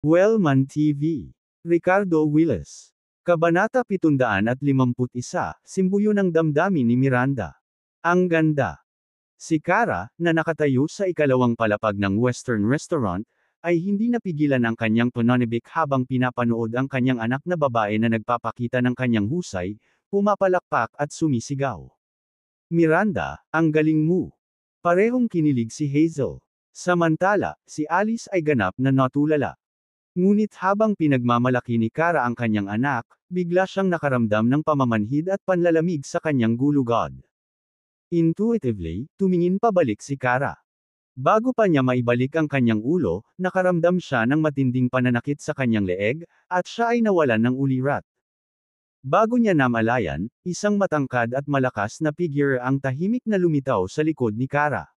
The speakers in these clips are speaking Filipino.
Wellman TV. Ricardo Willis. Kabanata 751, Simbuyo ng Damdamin ni Miranda. Ang ganda. Si Kara, na nakatayo sa ikalawang palapag ng Western Restaurant, ay hindi napigilan ang kanyang panonibik habang pinapanood ang kanyang anak na babae na nagpapakita ng kanyang husay, pumapalakpak at sumisigaw. Miranda, ang galing mo. Parehong kinilig si Hazel. Samantala, si Alice ay ganap na natulala. Ngunit habang pinagmamalaki ni Kara ang kanyang anak, bigla siyang nakaramdam ng pamamanhid at panlalamig sa kanyang gulugod. Intuitively, tumingin pabalik si Kara. Bago pa niya maibalik ang kanyang ulo, nakaramdam siya ng matinding pananakit sa kanyang leeg, at siya ay nawalan ng ulirat. Bago niya namalayan, isang matangkad at malakas na figure ang tahimik na lumitaw sa likod ni Kara.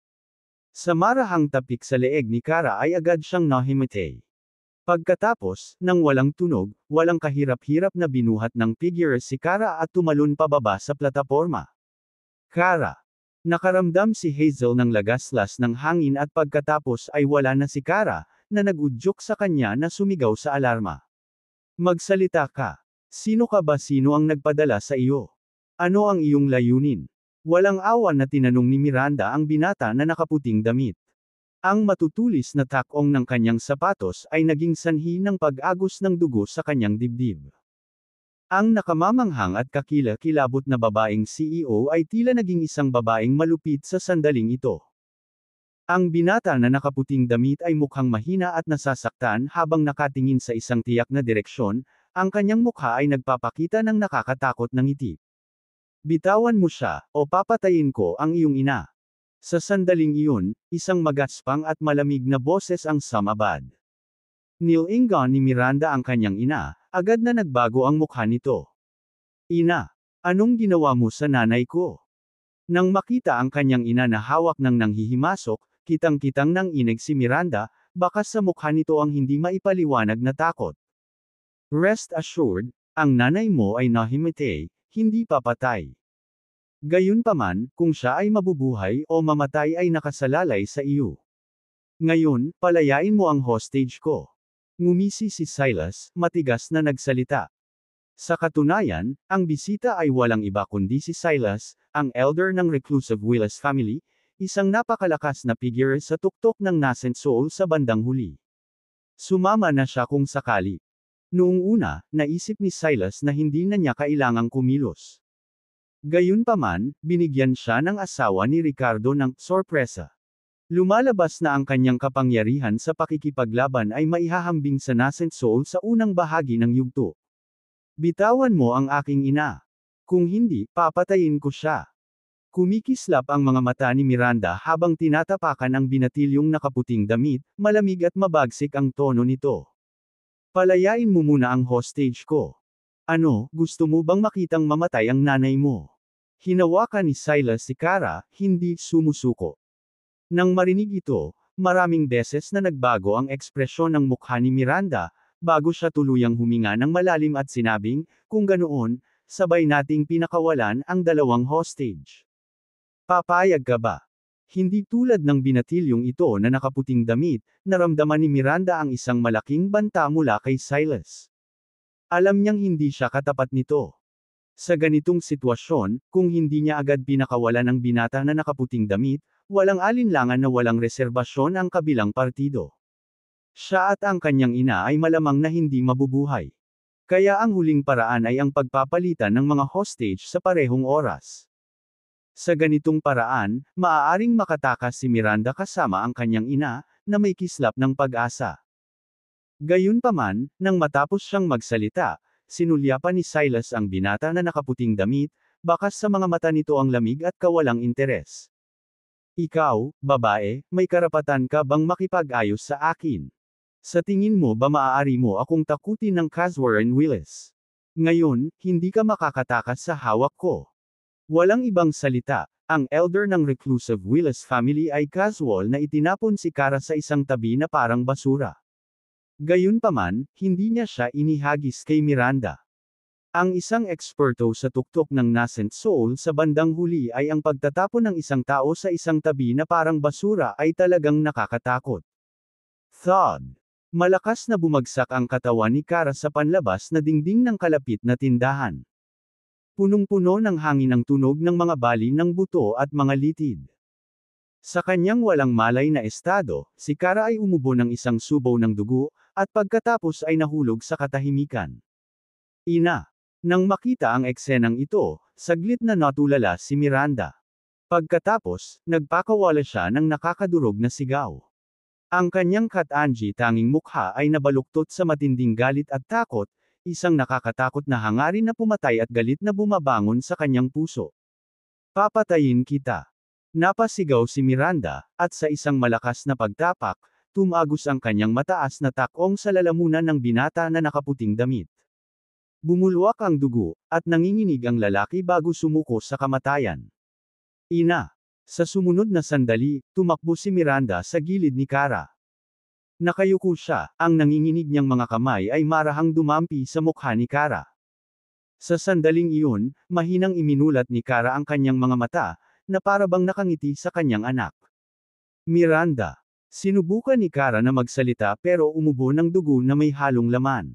Sa marahang tapik sa leeg ni Kara ay agad siyang nahimatay. Pagkatapos, nang walang tunog, walang kahirap-hirap na binuhat ng figure si Kara at tumalon pababa sa plataporma. Kara. Nakaramdam si Hazel ng lagaslas ng hangin at pagkatapos ay wala na si Kara, na nagudyok sa kanya na sumigaw sa alarma. Magsalita ka. Sino ka ba sino ang nagpadala sa iyo? Ano ang iyong layunin? Walang awa na tinanong ni Miranda ang binata na nakaputing damit. Ang matutulis na takong ng kanyang sapatos ay naging sanhi ng pag-agos ng dugo sa kanyang dibdib. Ang nakamamanghang at kakila-kilabot na babaeng CEO ay tila naging isang babaeng malupit sa sandaling ito. Ang binata na nakaputing damit ay mukhang mahina at nasasaktan habang nakatingin sa isang tiyak na direksyon, ang kanyang mukha ay nagpapakita ng nakakatakot ng ngiti. Bitawan mo siya, o papatayin ko ang iyong ina. Sa sandaling iyon, isang magaspang at malamig na boses ang samabad. Nilingan ni Miranda ang kanyang ina, agad na nagbago ang mukha nito. Ina, anong ginawa mo sa nanay ko? Nang makita ang kanyang ina na hawak ng nanghihimasok, kitang-kitang nang inig si Miranda, bakas sa mukha nito ang hindi maipaliwanag na takot. Rest assured, ang nanay mo ay nahimite, hindi papatay. Gayunpaman, kung siya ay mabubuhay o mamatay ay nakasalalay sa iyo. Ngayon, palayain mo ang hostage ko. Ngumisi si Silas, matigas na nagsalita. Sa katunayan, ang bisita ay walang iba kundi si Silas, ang elder ng reclusive Willis family, isang napakalakas na figure sa tuktok ng nascent soul sa bandang huli. Sumama na siya kung sakali. Noong una, naisip ni Silas na hindi na niya kailangang kumilos. Gayunpaman, binigyan siya ng asawa ni Ricardo ng sorpresa. Lumalabas na ang kanyang kapangyarihan sa pakikipaglaban ay maihahambing sa nascent soul sa unang bahagi ng yugto. Bitawan mo ang aking ina. Kung hindi, papatayin ko siya. Kumikislap ang mga mata ni Miranda habang tinatapakan ang binatilyong nakaputing damit, malamig at mabagsik ang tono nito. Palayain mo muna ang hostage ko. Ano, gusto mo bang makitang mamatay ang nanay mo? Hinawakan ni Silas si Kara, hindi sumusuko. Nang marinig ito, maraming beses na nagbago ang ekspresyon ng mukha ni Miranda, bago siya tuluyang huminga ng malalim at sinabing, kung ganoon, sabay nating pinakawalan ang dalawang hostage. Papayag ka ba? Hindi tulad ng binatilyong ito na nakaputing damit, naramdaman ni Miranda ang isang malaking banta mula kay Silas. Alam niyang hindi siya katapat nito. Sa ganitong sitwasyon, kung hindi niya agad pinakawalan ng binata na nakaputing damit, walang alinlangan na walang reserbasyon ang kabilang partido. Siya at ang kanyang ina ay malamang na hindi mabubuhay. Kaya ang huling paraan ay ang pagpapalitan ng mga hostage sa parehong oras. Sa ganitong paraan, maaaring makatakas si Miranda kasama ang kanyang ina, na may kislap ng pag-asa. Gayunpaman, nang matapos siyang magsalita, sinulyapan ni Silas ang binata na nakaputing damit, bakas sa mga mata nito ang lamig at kawalang interes. Ikaw, babae, may karapatan ka bang makipag-ayos sa akin? Sa tingin mo ba maaari mo akong takutin ng Caswarren Willis? Ngayon, hindi ka makakatakas sa hawak ko. Walang ibang salita, ang elder ng reclusive Willis family ay casual na itinapon si Kara sa isang tabi na parang basura. Gayunpaman, hindi niya siya inihagis kay Miranda. Ang isang eksperto sa tuktok ng nascent soul sa bandang huli ay ang pagtatapon ng isang tao sa isang tabi na parang basura ay talagang nakakatakot. Thud! Malakas na bumagsak ang katawan ni Kara sa panlabas na dingding ng kalapit na tindahan. Punong-puno ng hangin ang tunog ng mga bali ng buto at mga litid. Sa kanyang walang malay na estado, si Kara ay umubo ng isang subo ng dugo, at pagkatapos ay nahulog sa katahimikan. Ina! Nang makita ang eksenang ito, saglit na natulala si Miranda. Pagkatapos, nagpakawala siya ng nakakadurog na sigaw. Ang kanyang katanji tanging mukha ay nabaluktot sa matinding galit at takot, isang nakakatakot na hangarin na pumatay at galit na bumabangon sa kanyang puso. Papatayin kita. Napasigaw si Miranda, at sa isang malakas na pagtapak, Tumagos ang kanyang mataas na takong sa lalamunan ng binata na nakaputing damit. Bumulwak ang dugo, at nanginginig ang lalaki bago sumuko sa kamatayan. Ina! Sa sumunod na sandali, tumakbo si Miranda sa gilid ni Kara. Nakayuko siya, ang nanginginig niyang mga kamay ay marahang dumampi sa mukha ni Kara. Sa sandaling iyon, mahinang iminulat ni Kara ang kanyang mga mata, na parabang nakangiti sa kanyang anak. Miranda, Sinubukan ni Kara na magsalita pero umubo ng dugo na may halong laman.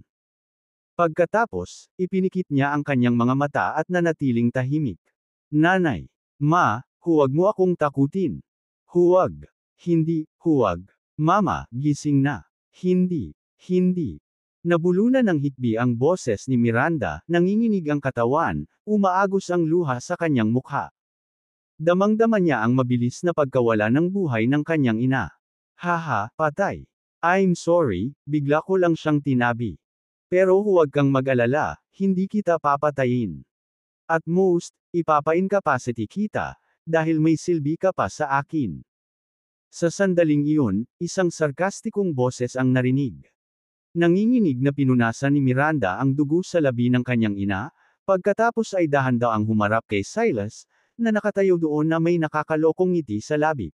Pagkatapos, ipinikit niya ang kanyang mga mata at nanatiling tahimik. Nanay, ma, huwag mo akong takutin. Huwag. Hindi, huwag. Mama, gising na. Hindi, hindi. Nabulunan ng hikbi ang boses ni Miranda, nanginginig ang katawan, umaagos ang luha sa kanyang mukha. Damang-dama niya ang mabilis na pagkawala ng buhay ng kanyang ina. Haha, patay. I'm sorry, bigla ko lang siyang tinabi. Pero huwag kang mag-alala, hindi kita papatayin. At most, ipapa-incapacity kita, dahil may silbi ka pa sa akin. Sa sandaling iyon, isang sarkastikong boses ang narinig. Nanginginig na pinunasan ni Miranda ang dugo sa labi ng kanyang ina, pagkatapos ay dahanda ang humarap kay Silas, na nakatayo doon na may nakakalokong ngiti sa labi.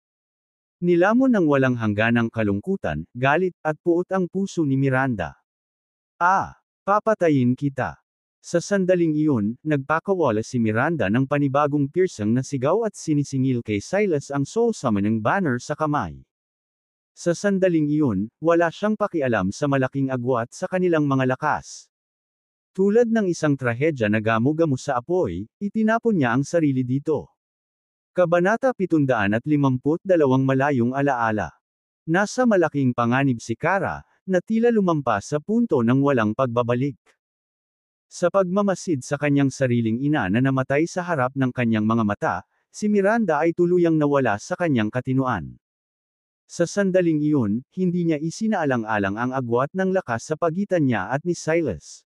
Nilamon ng walang hangganang kalungkutan, galit, at puot ang puso ni Miranda. Ah! Papatayin kita! Sa sandaling iyon, nagpakawala si Miranda ng panibagong pirsang na sigaw at sinisingil kay Silas ang soul ng banner sa kamay. Sa sandaling iyon, wala siyang pakialam sa malaking agwat sa kanilang mga lakas. Tulad ng isang trahedya na gamugamo sa apoy, itinapon niya ang sarili dito. Kabanata 752 Malayong Alaala. Nasa malaking panganib si Kara, na tila lumampas sa punto ng walang pagbabalik. Sa pagmamasid sa kanyang sariling ina na namatay sa harap ng kanyang mga mata, si Miranda ay tuluyang nawala sa kanyang katinuan. Sa sandaling iyon, hindi niya isinaalang-alang ang agwat ng lakas sa pagitan niya at ni Silas.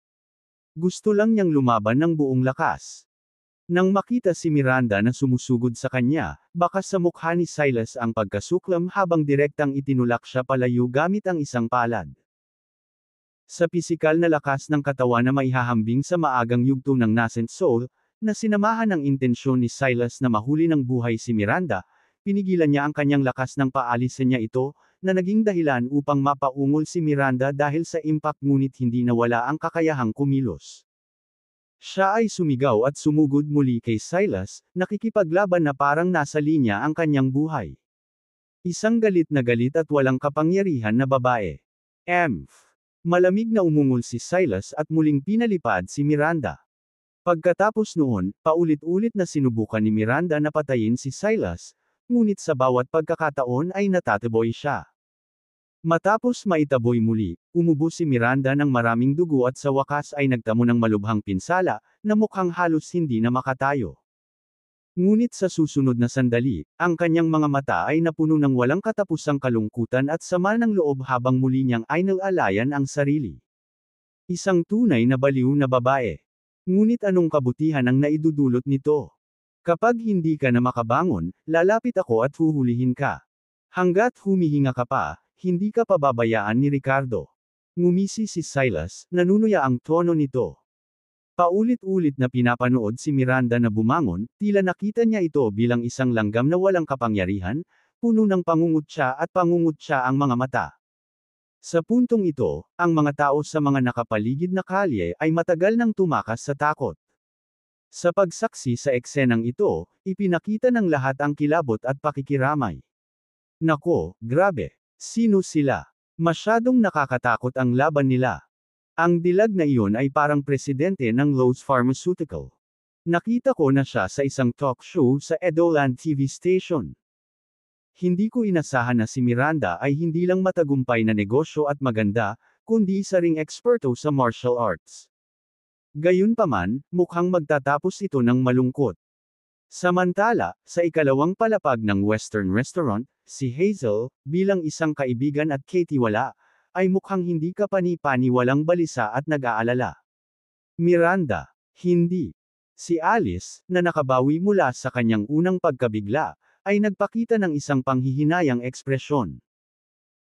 Gusto lang niyang lumaban ng buong lakas. Nang makita si Miranda na sumusugod sa kanya, baka sa mukha ni Silas ang pagkasuklam habang direktang itinulak siya palayo gamit ang isang palad. Sa pisikal na lakas ng katawan na maihahambing sa maagang yugto ng nascent soul, na sinamahan ng intensyon ni Silas na mahuli ng buhay si Miranda, pinigilan niya ang kanyang lakas ng paalisin niya ito, na naging dahilan upang mapaungol si Miranda dahil sa impact ngunit hindi nawala ang kakayahang kumilos. Siya ay sumigaw at sumugod muli kay Silas, nakikipaglaban na parang nasa linya ang kanyang buhay. Isang galit na galit at walang kapangyarihan na babae. Emph. Malamig na umungol si Silas at muling pinalipad si Miranda. Pagkatapos noon, paulit-ulit na sinubukan ni Miranda na patayin si Silas, ngunit sa bawat pagkakataon ay natatiboy siya. Matapos maitaboy muli, umubo si Miranda ng maraming dugo at sa wakas ay nagtamo ng malubhang pinsala, na mukhang halos hindi na makatayo. Ngunit sa susunod na sandali, ang kanyang mga mata ay napuno ng walang katapusang kalungkutan at sama ng loob habang muli niyang ainal-alayan ang sarili. Isang tunay na baliw na babae. Ngunit anong kabutihan ang naidudulot nito? Kapag hindi ka na makabangon, lalapit ako at huhulihin ka. Hanggat humihinga ka pa, hindi ka pababayaan ni Ricardo. Ngumisi si Silas, nanunuya ang tono nito. Paulit-ulit na pinapanood si Miranda na bumangon, tila nakita niya ito bilang isang langgam na walang kapangyarihan, puno ng pangungutya at pangungutya ang mga mata. Sa puntong ito, ang mga tao sa mga nakapaligid na kalye ay matagal nang tumakas sa takot. Sa pagsaksi sa eksenang ito, ipinakita ng lahat ang kilabot at pakikiramay. Nako, grabe, Sino sila? Masyadong nakakatakot ang laban nila. Ang dilag na iyon ay parang presidente ng Lowe's Pharmaceutical. Nakita ko na siya sa isang talk show sa Edoland TV station. Hindi ko inasahan na si Miranda ay hindi lang matagumpay na negosyo at maganda, kundi isa ring eksperto sa martial arts. Gayunpaman, mukhang magtatapos ito ng malungkot. Samantala, sa ikalawang palapag ng Western Restaurant, Si Hazel, bilang isang kaibigan at Katie wala, ay mukhang hindi ka pani-paniwalang balisa at nag-aalala. Miranda, hindi. Si Alice, na nakabawi mula sa kanyang unang pagkabigla, ay nagpakita ng isang panghihinayang ekspresyon.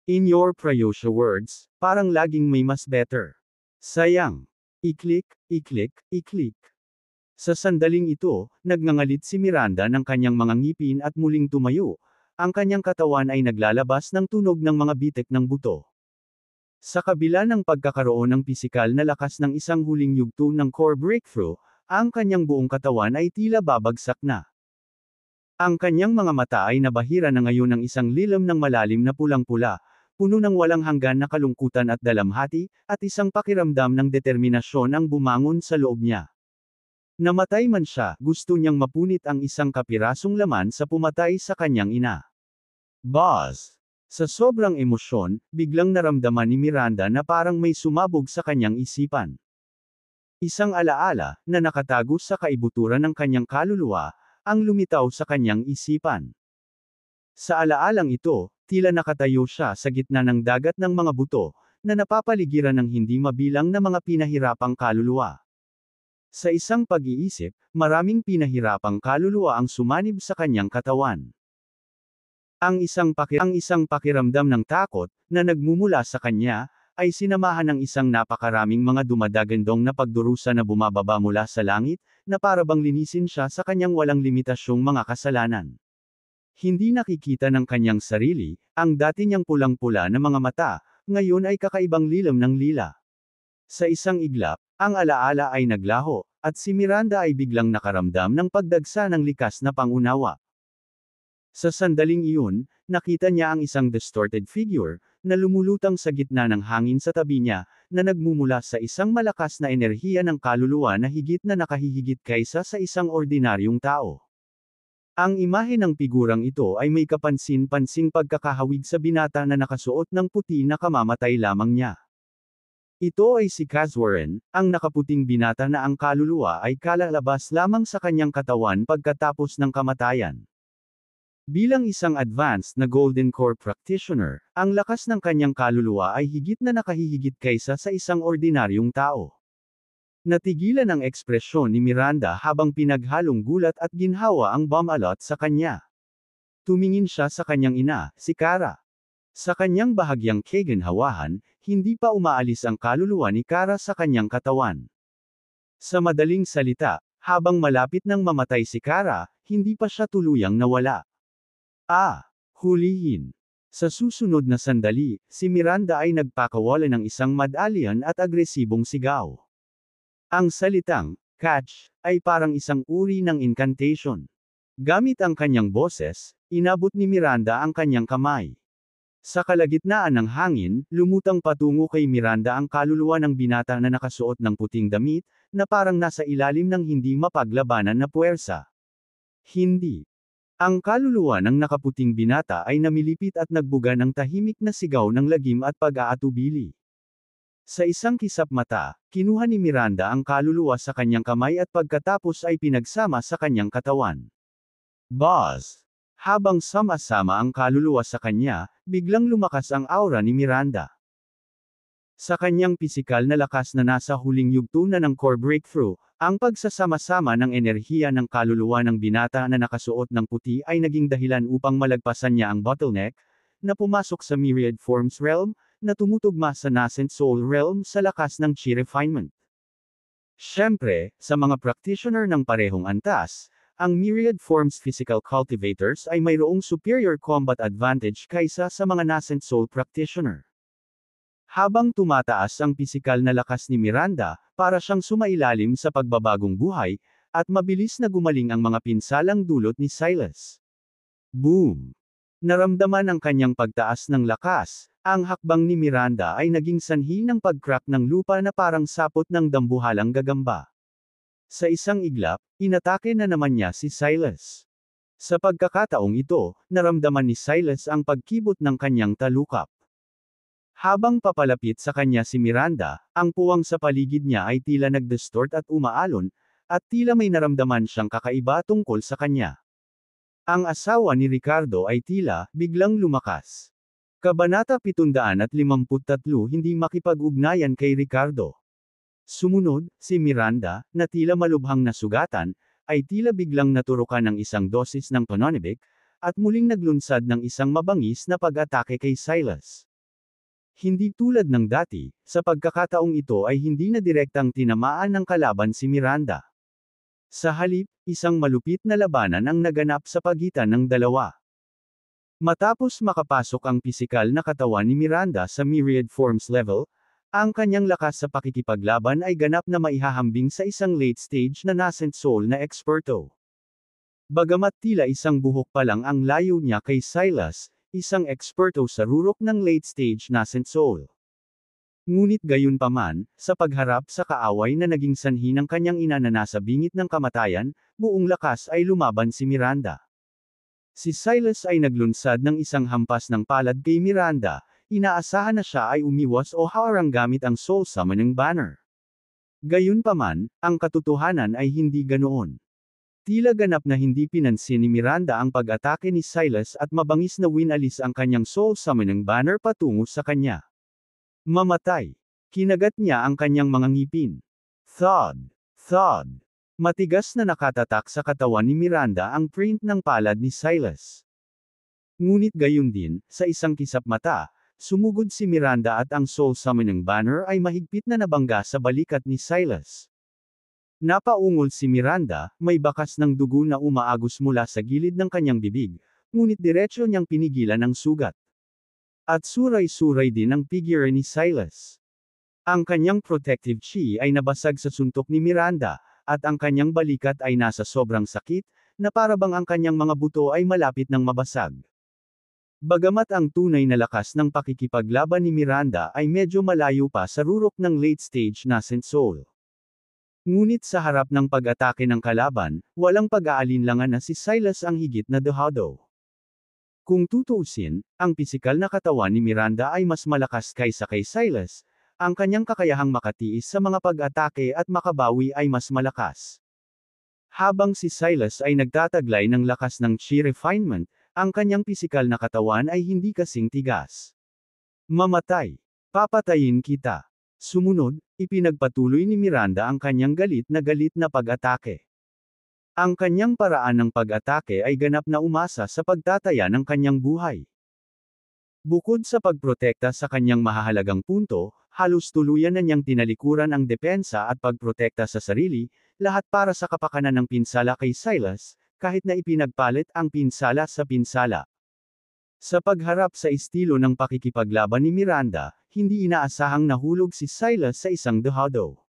In your Prayosha words, parang laging may mas better. Sayang. Iklik, iklik, iklik. Sa sandaling ito, nagngangalit si Miranda ng kanyang mga ngipin at muling tumayo, ang kanyang katawan ay naglalabas ng tunog ng mga bitik ng buto. Sa kabila ng pagkakaroon ng pisikal na lakas ng isang huling yugto ng core breakthrough, ang kanyang buong katawan ay tila babagsak na. Ang kanyang mga mata ay nabahira na ngayon ng isang lilim ng malalim na pulang-pula, puno ng walang hanggan na kalungkutan at dalamhati, at isang pakiramdam ng determinasyon ang bumangon sa loob niya. Namatay man siya, gusto niyang mapunit ang isang kapirasong laman sa pumatay sa kanyang ina. Buzz. Sa sobrang emosyon, biglang naramdaman ni Miranda na parang may sumabog sa kanyang isipan. Isang alaala, na nakatago sa kaibuturan ng kanyang kaluluwa, ang lumitaw sa kanyang isipan. Sa alaalang ito, tila nakatayo siya sa gitna ng dagat ng mga buto, na napapaligiran ng hindi mabilang na mga pinahirapang kaluluwa. Sa isang pag-iisip, maraming pinahirapang kaluluwa ang sumanib sa kanyang katawan. Ang isang, paki ang isang pakiramdam ng takot, na nagmumula sa kanya, ay sinamahan ng isang napakaraming mga dumadagandong na pagdurusa na bumababa mula sa langit, na para bang linisin siya sa kanyang walang limitasyong mga kasalanan. Hindi nakikita ng kanyang sarili, ang dati niyang pulang-pula na mga mata, ngayon ay kakaibang lilim ng lila. Sa isang iglap, ang alaala ay naglaho, at si Miranda ay biglang nakaramdam ng pagdagsa ng likas na pangunawa. Sa sandaling iyon, nakita niya ang isang distorted figure, na lumulutang sa gitna ng hangin sa tabi niya, na nagmumula sa isang malakas na enerhiya ng kaluluwa na higit na nakahihigit kaysa sa isang ordinaryong tao. Ang imahe ng figurang ito ay may kapansin-pansing pagkakahawig sa binata na nakasuot ng puti na kamamatay lamang niya. Ito ay si Kazwaran, ang nakaputing binata na ang kaluluwa ay kalalabas lamang sa kanyang katawan pagkatapos ng kamatayan. Bilang isang advanced na Golden Core practitioner, ang lakas ng kanyang kaluluwa ay higit na nakahihigit kaysa sa isang ordinaryong tao. Natigilan ang ekspresyon ni Miranda habang pinaghalong gulat at ginhawa ang bumalot sa kanya. Tumingin siya sa kanyang ina, si Kara. Sa kanyang bahagyang kegenhawahan, hindi pa umaalis ang kaluluwa ni Kara sa kanyang katawan. Sa madaling salita, habang malapit nang mamatay si Kara, hindi pa siya tuluyang nawala. Ah! Hulihin! Sa susunod na sandali, si Miranda ay nagpakawala ng isang madalian at agresibong sigaw. Ang salitang, catch, ay parang isang uri ng incantation. Gamit ang kanyang boses, inabot ni Miranda ang kanyang kamay. Sa kalagitnaan ng hangin, lumutang patungo kay Miranda ang kaluluwa ng binata na nakasuot ng puting damit, na parang nasa ilalim ng hindi mapaglabanan na puwersa. Hindi, ang kaluluwa ng nakaputing binata ay namilipit at nagbuga ng tahimik na sigaw ng lagim at pag-aatubili. Sa isang kisap mata, kinuha ni Miranda ang kaluluwa sa kanyang kamay at pagkatapos ay pinagsama sa kanyang katawan. Buzz! Habang sama-sama ang kaluluwa sa kanya, biglang lumakas ang aura ni Miranda. Sa kanyang pisikal na lakas na nasa huling yugto na ng core breakthrough, ang pagsasama-sama ng enerhiya ng kaluluwa ng binata na nakasuot ng puti ay naging dahilan upang malagpasan niya ang bottleneck, na pumasok sa myriad forms realm, na tumutugma sa nascent soul realm sa lakas ng chi refinement. Siyempre, sa mga practitioner ng parehong antas, ang myriad forms physical cultivators ay mayroong superior combat advantage kaysa sa mga nascent soul practitioner. Habang tumataas ang pisikal na lakas ni Miranda, para siyang sumailalim sa pagbabagong buhay, at mabilis na gumaling ang mga pinsalang dulot ni Silas. Boom! Naramdaman ang kanyang pagtaas ng lakas, ang hakbang ni Miranda ay naging sanhi ng pagkrak ng lupa na parang sapot ng dambuhalang gagamba. Sa isang iglap, inatake na naman niya si Silas. Sa pagkakataong ito, naramdaman ni Silas ang pagkibot ng kanyang talukap. Habang papalapit sa kanya si Miranda, ang puwang sa paligid niya ay tila nagdistort at umaalon, at tila may naramdaman siyang kakaiba tungkol sa kanya. Ang asawa ni Ricardo ay tila, biglang lumakas. Kabanata 753 Hindi makipag-ugnayan kay Ricardo. Sumunod, si Miranda, na tila malubhang nasugatan, ay tila biglang naturukan ng isang dosis ng panonibik, at muling naglunsad ng isang mabangis na pag-atake kay Silas. Hindi tulad ng dati, sa pagkakataong ito ay hindi na direktang tinamaan ng kalaban si Miranda. Sa halip, isang malupit na labanan ang naganap sa pagitan ng dalawa. Matapos makapasok ang pisikal na katawan ni Miranda sa myriad forms level, ang kanyang lakas sa pakikipaglaban ay ganap na maihahambing sa isang late stage na nascent soul na eksperto. Bagamat tila isang buhok pa lang ang layo niya kay Silas, isang eksperto sa rurok ng late-stage nascent soul. Ngunit gayunpaman, sa pagharap sa kaaway na naging sanhi ng kanyang ina na nasa bingit ng kamatayan, buong lakas ay lumaban si Miranda. Si Silas ay naglunsad ng isang hampas ng palad kay Miranda, inaasahan na siya ay umiwas o haarang gamit ang soul summoning banner. Gayunpaman, ang katotohanan ay hindi ganoon. Tila ganap na hindi pinansin ni Miranda ang pag-atake ni Silas at mabangis na winalis ang kanyang soul summoning banner patungo sa kanya. Mamatay. Kinagat niya ang kanyang mga ngipin. Thud! Thud! Matigas na nakatatak sa katawan ni Miranda ang print ng palad ni Silas. Ngunit gayon din, sa isang kisap mata, sumugod si Miranda at ang soul summoning banner ay mahigpit na nabangga sa balikat ni Silas. Napaungol si Miranda, may bakas ng dugo na umaagos mula sa gilid ng kanyang bibig, ngunit diretsyo niyang pinigilan ang sugat. At suray-suray din ang figure ni Silas. Ang kanyang protective chi ay nabasag sa suntok ni Miranda, at ang kanyang balikat ay nasa sobrang sakit, na parabang ang kanyang mga buto ay malapit ng mabasag. Bagamat ang tunay na lakas ng pakikipaglaban ni Miranda ay medyo malayo pa sa rurok ng late-stage nascent soul. Ngunit sa harap ng pag-atake ng kalaban, walang pag-aalinlangan na si Silas ang higit na dehado. Kung tutuusin, ang pisikal na katawan ni Miranda ay mas malakas kaysa kay Silas, ang kanyang kakayahang makatiis sa mga pag-atake at makabawi ay mas malakas. Habang si Silas ay nagtataglay ng lakas ng chi refinement, ang kanyang pisikal na katawan ay hindi kasing tigas. Mamatay. Papatayin kita. Sumunod, ipinagpatuloy ni Miranda ang kanyang galit na galit na pag-atake. Ang kanyang paraan ng pag-atake ay ganap na umasa sa pagtataya ng kanyang buhay. Bukod sa pagprotekta sa kanyang mahahalagang punto, halos tuluyan na niyang tinalikuran ang depensa at pagprotekta sa sarili, lahat para sa kapakanan ng pinsala kay Silas, kahit na ipinagpalit ang pinsala sa pinsala. Sa pagharap sa estilo ng pakikipaglaban ni Miranda, hindi inaasahang nahulog si Silas sa isang dehado.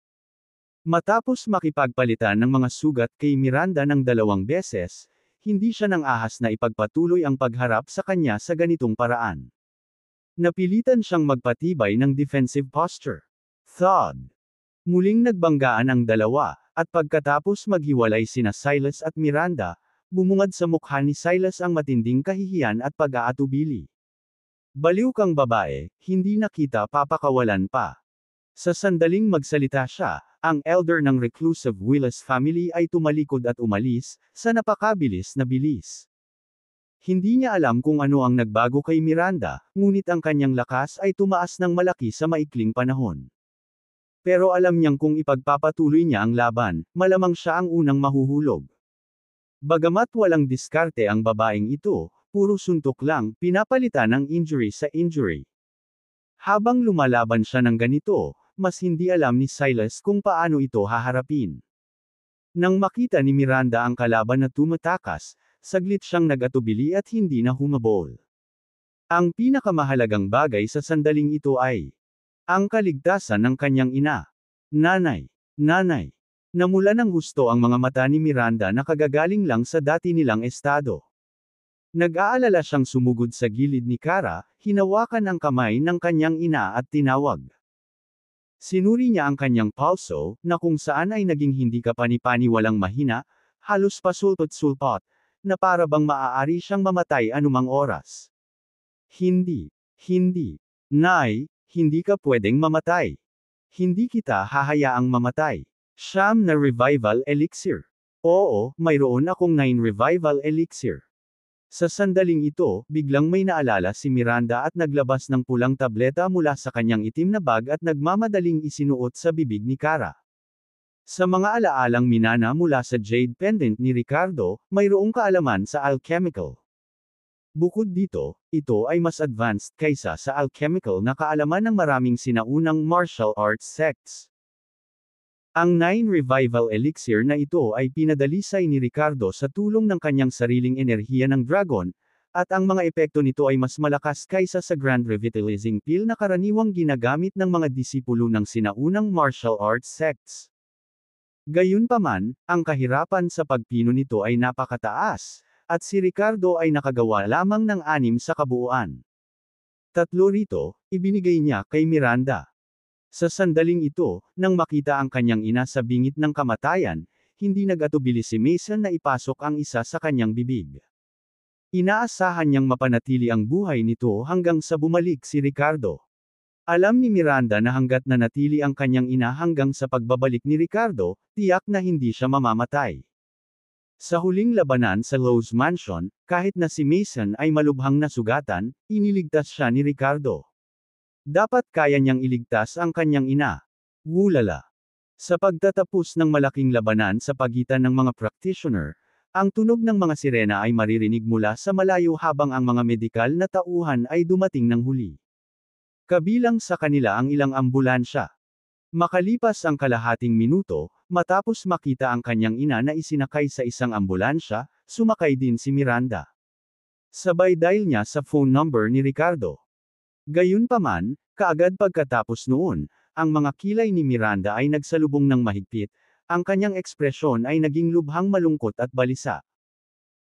Matapos makipagpalitan ng mga sugat kay Miranda ng dalawang beses, hindi siya nang ahas na ipagpatuloy ang pagharap sa kanya sa ganitong paraan. Napilitan siyang magpatibay ng defensive posture. Thud. Muling nagbanggaan ang dalawa, at pagkatapos maghiwalay sina Silas at Miranda, bumungad sa mukha ni Silas ang matinding kahihiyan at pag-aatubili. Baliw kang babae, hindi nakita papakawalan pa. Sa sandaling magsalita siya, ang elder ng reclusive Willis family ay tumalikod at umalis, sa napakabilis na bilis. Hindi niya alam kung ano ang nagbago kay Miranda, ngunit ang kanyang lakas ay tumaas ng malaki sa maikling panahon. Pero alam niyang kung ipagpapatuloy niya ang laban, malamang siya ang unang mahuhulog. Bagamat walang diskarte ang babaeng ito, puro suntok lang, pinapalitan ng injury sa injury. Habang lumalaban siya ng ganito, mas hindi alam ni Silas kung paano ito haharapin. Nang makita ni Miranda ang kalaban na tumatakas, saglit siyang nagatubili at hindi na humabol. Ang pinakamahalagang bagay sa sandaling ito ay ang kaligtasan ng kanyang ina, nanay, nanay. Namula ng husto ang mga mata ni Miranda na kagagaling lang sa dati nilang estado. Nag-aalala siyang sumugod sa gilid ni Kara, hinawakan ang kamay ng kanyang ina at tinawag. Sinuri niya ang kanyang pauso, na kung saan ay naging hindi kapanipani pani walang mahina, halos pasulpot-sulpot, na para bang maaari siyang mamatay anumang oras. Hindi, hindi, Nay, hindi ka pwedeng mamatay. Hindi kita hahayaang mamatay. Siyam na Revival Elixir. Oo, mayroon akong 9 Revival Elixir. Sa sandaling ito, biglang may naalala si Miranda at naglabas ng pulang tableta mula sa kanyang itim na bag at nagmamadaling isinuot sa bibig ni Kara. Sa mga alaalang minana mula sa jade pendant ni Ricardo, mayroong kaalaman sa alchemical. Bukod dito, ito ay mas advanced kaysa sa alchemical na kaalaman ng maraming sinaunang martial arts sects. Ang Nine Revival Elixir na ito ay pinadalisay ni Ricardo sa tulong ng kanyang sariling enerhiya ng dragon, at ang mga epekto nito ay mas malakas kaysa sa Grand Revitalizing Pill na karaniwang ginagamit ng mga disipulo ng sinaunang martial arts sects. Gayunpaman, ang kahirapan sa pagpino nito ay napakataas, at si Ricardo ay nakagawa lamang ng anim sa kabuuan. Tatlo rito, ibinigay niya kay Miranda. Sa sandaling ito, nang makita ang kanyang ina sa bingit ng kamatayan, hindi nagatubili si Mason na ipasok ang isa sa kanyang bibig. Inaasahan niyang mapanatili ang buhay nito hanggang sa bumalik si Ricardo. Alam ni Miranda na hanggat na natili ang kanyang ina hanggang sa pagbabalik ni Ricardo, tiyak na hindi siya mamamatay. Sa huling labanan sa Lowe's Mansion, kahit na si Mason ay malubhang nasugatan, iniligtas siya ni Ricardo. Dapat kaya niyang iligtas ang kanyang ina. Wulala. Sa pagtatapos ng malaking labanan sa pagitan ng mga practitioner, ang tunog ng mga sirena ay maririnig mula sa malayo habang ang mga medikal na tauhan ay dumating ng huli. Kabilang sa kanila ang ilang ambulansya. Makalipas ang kalahating minuto, matapos makita ang kanyang ina na isinakay sa isang ambulansya, sumakay din si Miranda. Sabay dial niya sa phone number ni Ricardo. Gayunpaman, kaagad pagkatapos noon, ang mga kilay ni Miranda ay nagsalubong ng mahigpit, ang kanyang ekspresyon ay naging lubhang malungkot at balisa.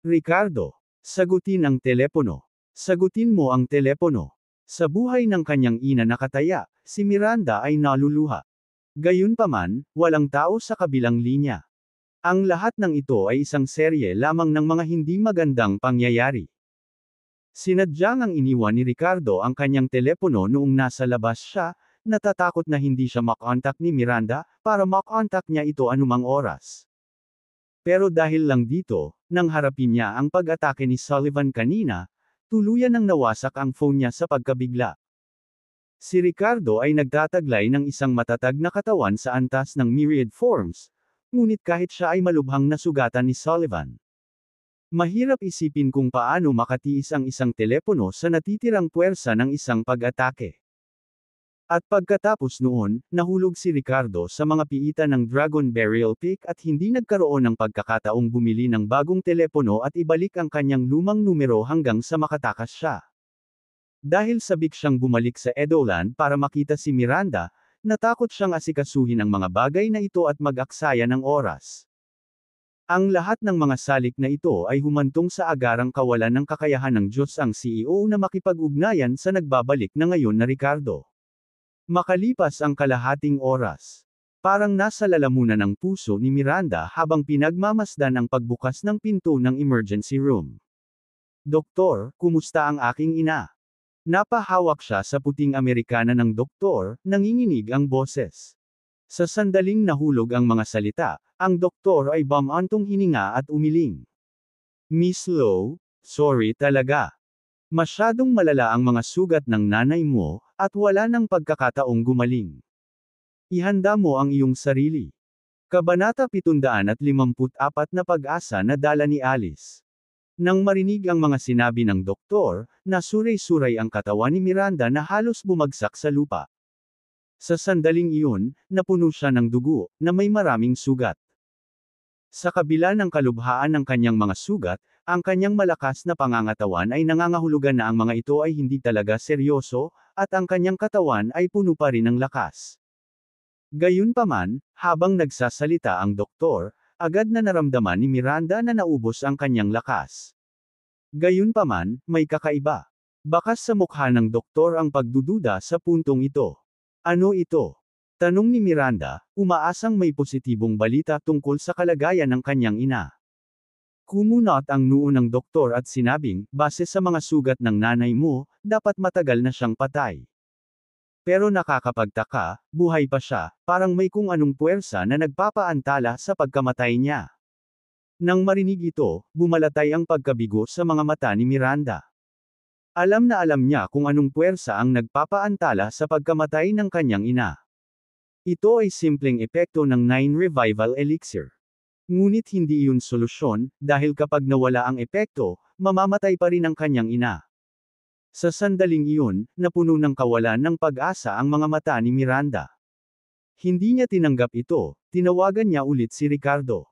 Ricardo, sagutin ang telepono. Sagutin mo ang telepono. Sa buhay ng kanyang ina nakataya, si Miranda ay naluluha. Gayunpaman, walang tao sa kabilang linya. Ang lahat ng ito ay isang serye lamang ng mga hindi magandang pangyayari. Sinadya ngang iniwan ni Ricardo ang kanyang telepono noong nasa labas siya, natatakot na hindi siya makontak ni Miranda, para makontak niya ito anumang oras. Pero dahil lang dito, nang harapin niya ang pag-atake ni Sullivan kanina, tuluyan nang nawasak ang phone niya sa pagkabigla. Si Ricardo ay nagtataglay ng isang matatag na katawan sa antas ng myriad forms, ngunit kahit siya ay malubhang nasugatan ni Sullivan. Mahirap isipin kung paano makatiis ang isang telepono sa natitirang puwersa ng isang pag-atake. At pagkatapos noon, nahulog si Ricardo sa mga piitan ng Dragon Burial Pick at hindi nagkaroon ng pagkakataong bumili ng bagong telepono at ibalik ang kanyang lumang numero hanggang sa makatakas siya. Dahil sabik siyang bumalik sa Edoland para makita si Miranda, natakot siyang asikasuhin ang mga bagay na ito at mag-aksaya ng oras. Ang lahat ng mga salik na ito ay humantong sa agarang kawalan ng kakayahan ng Diyos ang CEO na makipag-ugnayan sa nagbabalik na ngayon na Ricardo. Makalipas ang kalahating oras. Parang nasa lalamunan ng puso ni Miranda habang pinagmamasdan ang pagbukas ng pinto ng emergency room. Doktor, kumusta ang aking ina? Napahawak siya sa puting Amerikana ng doktor, nanginginig ang boses. Sa sandaling nahulog ang mga salita, ang doktor ay bamantong hininga at umiling. Miss Low, sorry talaga. Masyadong malala ang mga sugat ng nanay mo, at wala nang pagkakataong gumaling. Ihanda mo ang iyong sarili. Kabanata 754 na pag-asa na dala ni Alice. Nang marinig ang mga sinabi ng doktor, nasuray-suray ang katawan ni Miranda na halos bumagsak sa lupa. Sa sandaling iyon, napuno siya ng dugo, na may maraming sugat. Sa kabila ng kalubhaan ng kanyang mga sugat, ang kanyang malakas na pangangatawan ay nangangahulugan na ang mga ito ay hindi talaga seryoso, at ang kanyang katawan ay puno pa rin ng lakas. Gayunpaman, habang nagsasalita ang doktor, agad na naramdaman ni Miranda na naubos ang kanyang lakas. Gayunpaman, may kakaiba. Bakas sa mukha ng doktor ang pagdududa sa puntong ito. Ano ito? Tanong ni Miranda, umaasang may positibong balita tungkol sa kalagayan ng kanyang ina. Kumunot ang noo ng doktor at sinabing, base sa mga sugat ng nanay mo, dapat matagal na siyang patay. Pero nakakapagtaka, buhay pa siya, parang may kung anong puwersa na nagpapaantala sa pagkamatay niya. Nang marinig ito, bumalatay ang pagkabigo sa mga mata ni Miranda. Alam na alam niya kung anong puwersa ang nagpapaantala sa pagkamatay ng kanyang ina. Ito ay simpleng epekto ng Nine Revival Elixir. Ngunit hindi yun solusyon, dahil kapag nawala ang epekto, mamamatay pa rin ang kanyang ina. Sa sandaling iyon, napuno ng kawalan ng pag-asa ang mga mata ni Miranda. Hindi niya tinanggap ito, tinawagan niya ulit si Ricardo.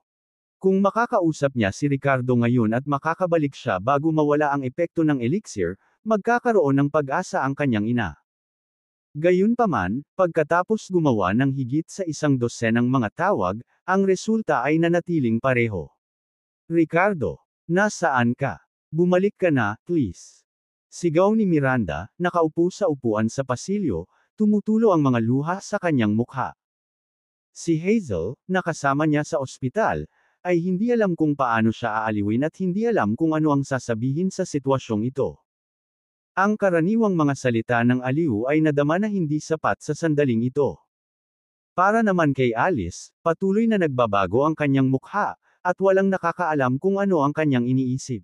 Kung makakausap niya si Ricardo ngayon at makakabalik siya bago mawala ang epekto ng elixir, magkakaroon ng pag-asa ang kanyang ina. Gayunpaman, pagkatapos gumawa ng higit sa isang dosenang mga tawag, ang resulta ay nanatiling pareho. Ricardo, nasaan ka? Bumalik ka na, please. Sigaw ni Miranda, nakaupo sa upuan sa pasilyo, tumutulo ang mga luha sa kanyang mukha. Si Hazel, nakasama niya sa ospital, ay hindi alam kung paano siya aaliwin at hindi alam kung ano ang sasabihin sa sitwasyong ito. Ang karaniwang mga salita ng Aliu ay nadama na hindi sapat sa sandaling ito. Para naman kay Alice, patuloy na nagbabago ang kanyang mukha, at walang nakakaalam kung ano ang kanyang iniisip.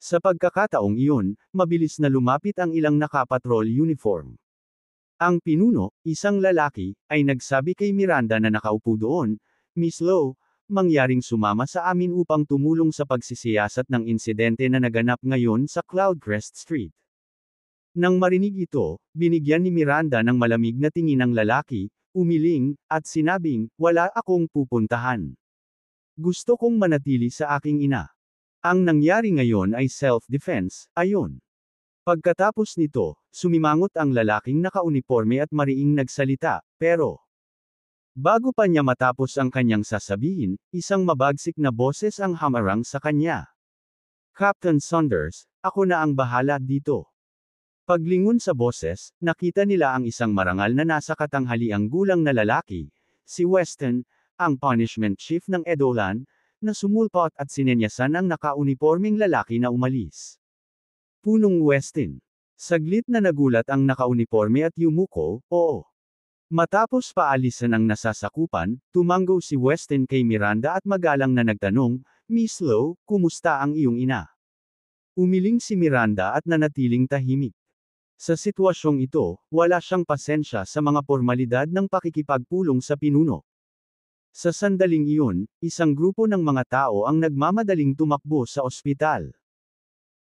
Sa pagkakataong iyon, mabilis na lumapit ang ilang nakapatrol uniform. Ang pinuno, isang lalaki, ay nagsabi kay Miranda na nakaupo doon, Miss Lowe, mangyaring sumama sa amin upang tumulong sa pagsisiyasat ng insidente na naganap ngayon sa Cloudcrest Street. Nang marinig ito, binigyan ni Miranda ng malamig na tingin ang lalaki, umiling, at sinabing, wala akong pupuntahan. Gusto kong manatili sa aking ina. Ang nangyari ngayon ay self-defense, ayon. Pagkatapos nito, sumimangot ang lalaking nakauniforme at mariing nagsalita, pero... Bago pa niya matapos ang kanyang sasabihin, isang mabagsik na boses ang hamarang sa kanya. Captain Saunders, ako na ang bahala dito. Paglingon sa boses, nakita nila ang isang marangal na nasa katanghaliang gulang na lalaki, si Weston, ang punishment chief ng Edolan, na sumulpot at sinenyasan ang nakauniforming lalaki na umalis. Punong Weston. Saglit na nagulat ang nakauniforme at yumuko, oo. Matapos paalisan ang nasasakupan, tumanggo si Weston kay Miranda at magalang na nagtanong, Miss Lowe, kumusta ang iyong ina? Umiling si Miranda at nanatiling tahimik. Sa sitwasyong ito, wala siyang pasensya sa mga pormalidad ng pakikipagpulong sa pinuno. Sa sandaling iyon, isang grupo ng mga tao ang nagmamadaling tumakbo sa ospital.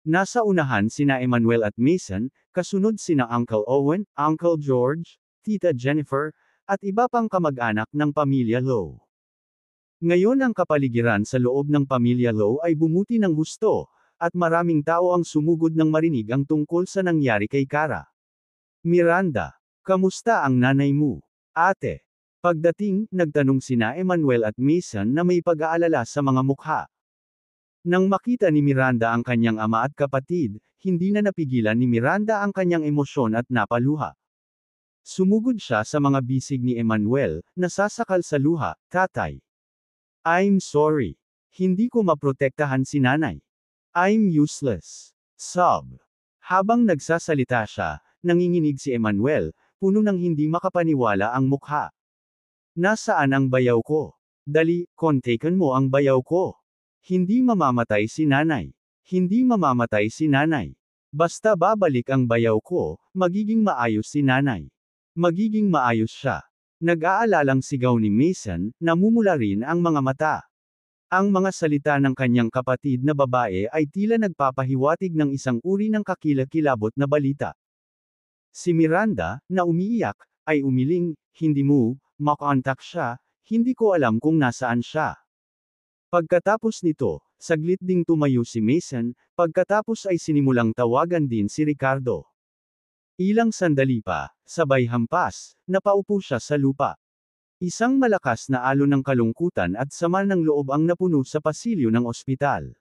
Nasa unahan sina Emmanuel at Mason, kasunod sina Uncle Owen, Uncle George, Tita Jennifer, at iba pang kamag-anak ng pamilya Lowe. Ngayon ang kapaligiran sa loob ng pamilya Lowe ay bumuti ng husto, at maraming tao ang sumugod ng marinig ang tungkol sa nangyari kay Kara. Miranda, kamusta ang nanay mo? Ate. Pagdating, nagtanong sina Emmanuel at Mason na may pag-aalala sa mga mukha. Nang makita ni Miranda ang kanyang ama at kapatid, hindi na napigilan ni Miranda ang kanyang emosyon at napaluha. Sumugod siya sa mga bisig ni Emmanuel, nasasakal sa luha, tatay. I'm sorry. Hindi ko maprotektahan si nanay. I'm useless. Sob. Habang nagsasalita siya, nanginginig si Emmanuel, puno ng hindi makapaniwala ang mukha. Nasaan ang bayaw ko? Dali, kontaken mo ang bayaw ko. Hindi mamamatay si nanay. Hindi mamamatay si nanay. Basta babalik ang bayaw ko, magiging maayos si nanay. Magiging maayos siya. Nag-aalalang sigaw ni Mason, namumula rin ang mga mata. Ang mga salita ng kanyang kapatid na babae ay tila nagpapahiwatig ng isang uri ng kakilakilabot na balita. Si Miranda, na umiiyak, ay umiling, hindi mo, makontak siya, hindi ko alam kung nasaan siya. Pagkatapos nito, saglit ding tumayo si Mason, pagkatapos ay sinimulang tawagan din si Ricardo. Ilang sandali pa, sabay hampas, napaupo siya sa lupa. Isang malakas na alo ng kalungkutan at sama ng loob ang napuno sa pasilyo ng ospital.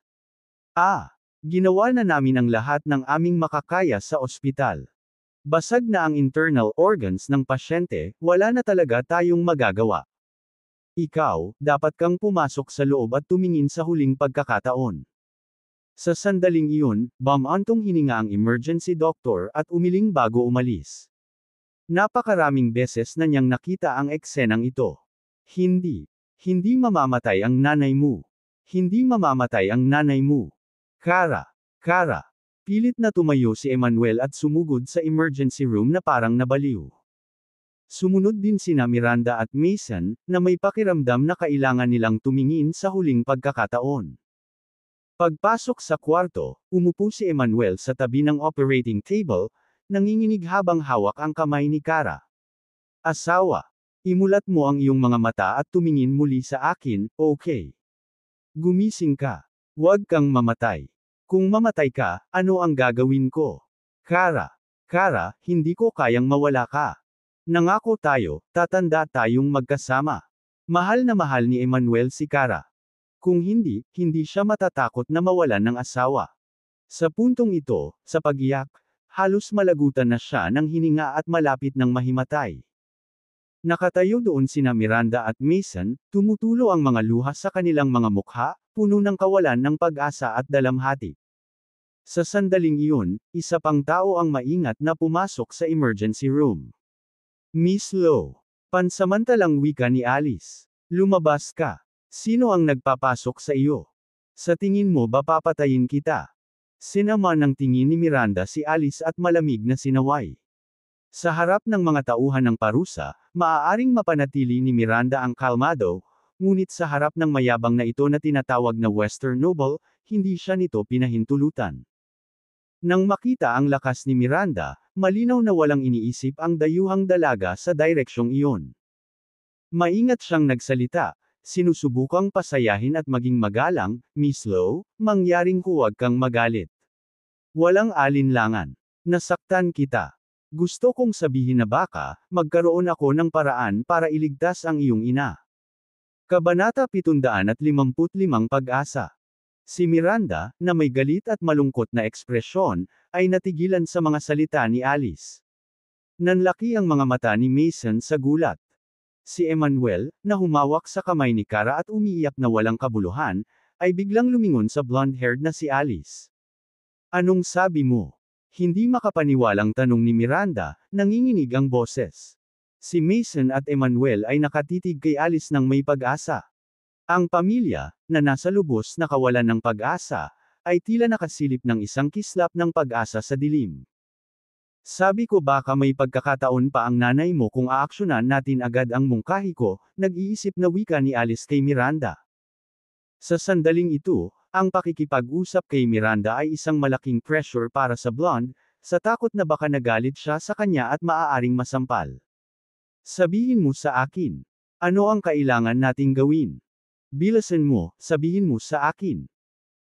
Ah! Ginawa na namin ang lahat ng aming makakaya sa ospital. Basag na ang internal organs ng pasyente, wala na talaga tayong magagawa. Ikaw, dapat kang pumasok sa loob at tumingin sa huling pagkakataon. Sa sandaling iyon, bamantong hininga ang emergency doctor at umiling bago umalis. Napakaraming beses na niyang nakita ang eksenang ito. Hindi. Hindi mamamatay ang nanay mo. Hindi mamamatay ang nanay mo. Kara. Kara. Pilit na tumayo si Emmanuel at sumugod sa emergency room na parang nabaliw. Sumunod din sina Miranda at Mason, na may pakiramdam na kailangan nilang tumingin sa huling pagkakataon. Pagpasok sa kwarto, umupo si Emmanuel sa tabi ng operating table, Nanginginig habang hawak ang kamay ni Kara. Asawa. Imulat mo ang iyong mga mata at tumingin muli sa akin, okay. Gumising ka. Huwag kang mamatay. Kung mamatay ka, ano ang gagawin ko? Kara. Kara, hindi ko kayang mawala ka. Nangako tayo, tatanda tayong magkasama. Mahal na mahal ni Emmanuel si Kara. Kung hindi, hindi siya matatakot na mawalan ng asawa. Sa puntong ito, sa pagiyak, halos malagutan na siya ng hininga at malapit ng mahimatay. Nakatayo doon sina Miranda at Mason, tumutulo ang mga luha sa kanilang mga mukha, puno ng kawalan ng pag-asa at dalamhati. Sa sandaling iyon, isa pang tao ang maingat na pumasok sa emergency room. Miss Lowe. Pansamantalang wika ni Alice. Lumabas ka. Sino ang nagpapasok sa iyo? Sa tingin mo ba papatayin kita? Sinama ng tingin ni Miranda si Alice at malamig na sinaway. Sa harap ng mga tauhan ng parusa, maaaring mapanatili ni Miranda ang kalmado, ngunit sa harap ng mayabang na ito na tinatawag na Western Noble, hindi siya nito pinahintulutan. Nang makita ang lakas ni Miranda, malinaw na walang iniisip ang dayuhang dalaga sa direksyong iyon. Maingat siyang nagsalita, sinusubukang pasayahin at maging magalang, Miss Low, mangyaring huwag kang magalit. Walang alinlangan. Nasaktan kita. Gusto kong sabihin na baka, magkaroon ako ng paraan para iligtas ang iyong ina. Kabanata 755 Pag-asa Si Miranda, na may galit at malungkot na ekspresyon, ay natigilan sa mga salita ni Alice. Nanlaki ang mga mata ni Mason sa gulat. Si Emmanuel, na humawak sa kamay ni Kara at umiiyak na walang kabuluhan, ay biglang lumingon sa blonde-haired na si Alice. Anong sabi mo? Hindi makapaniwalang tanong ni Miranda, nanginginig ang boses. Si Mason at Emmanuel ay nakatitig kay Alice ng may pag-asa. Ang pamilya, na nasa lubos na kawalan ng pag-asa, ay tila nakasilip ng isang kislap ng pag-asa sa dilim. Sabi ko baka may pagkakataon pa ang nanay mo kung aaksyonan natin agad ang mungkahi ko, nag-iisip na wika ni Alice kay Miranda. Sa sandaling ito, ang pakikipag-usap kay Miranda ay isang malaking pressure para sa blonde, sa takot na baka nagalit siya sa kanya at maaaring masampal. Sabihin mo sa akin. Ano ang kailangan nating gawin? Bilasan mo, sabihin mo sa akin.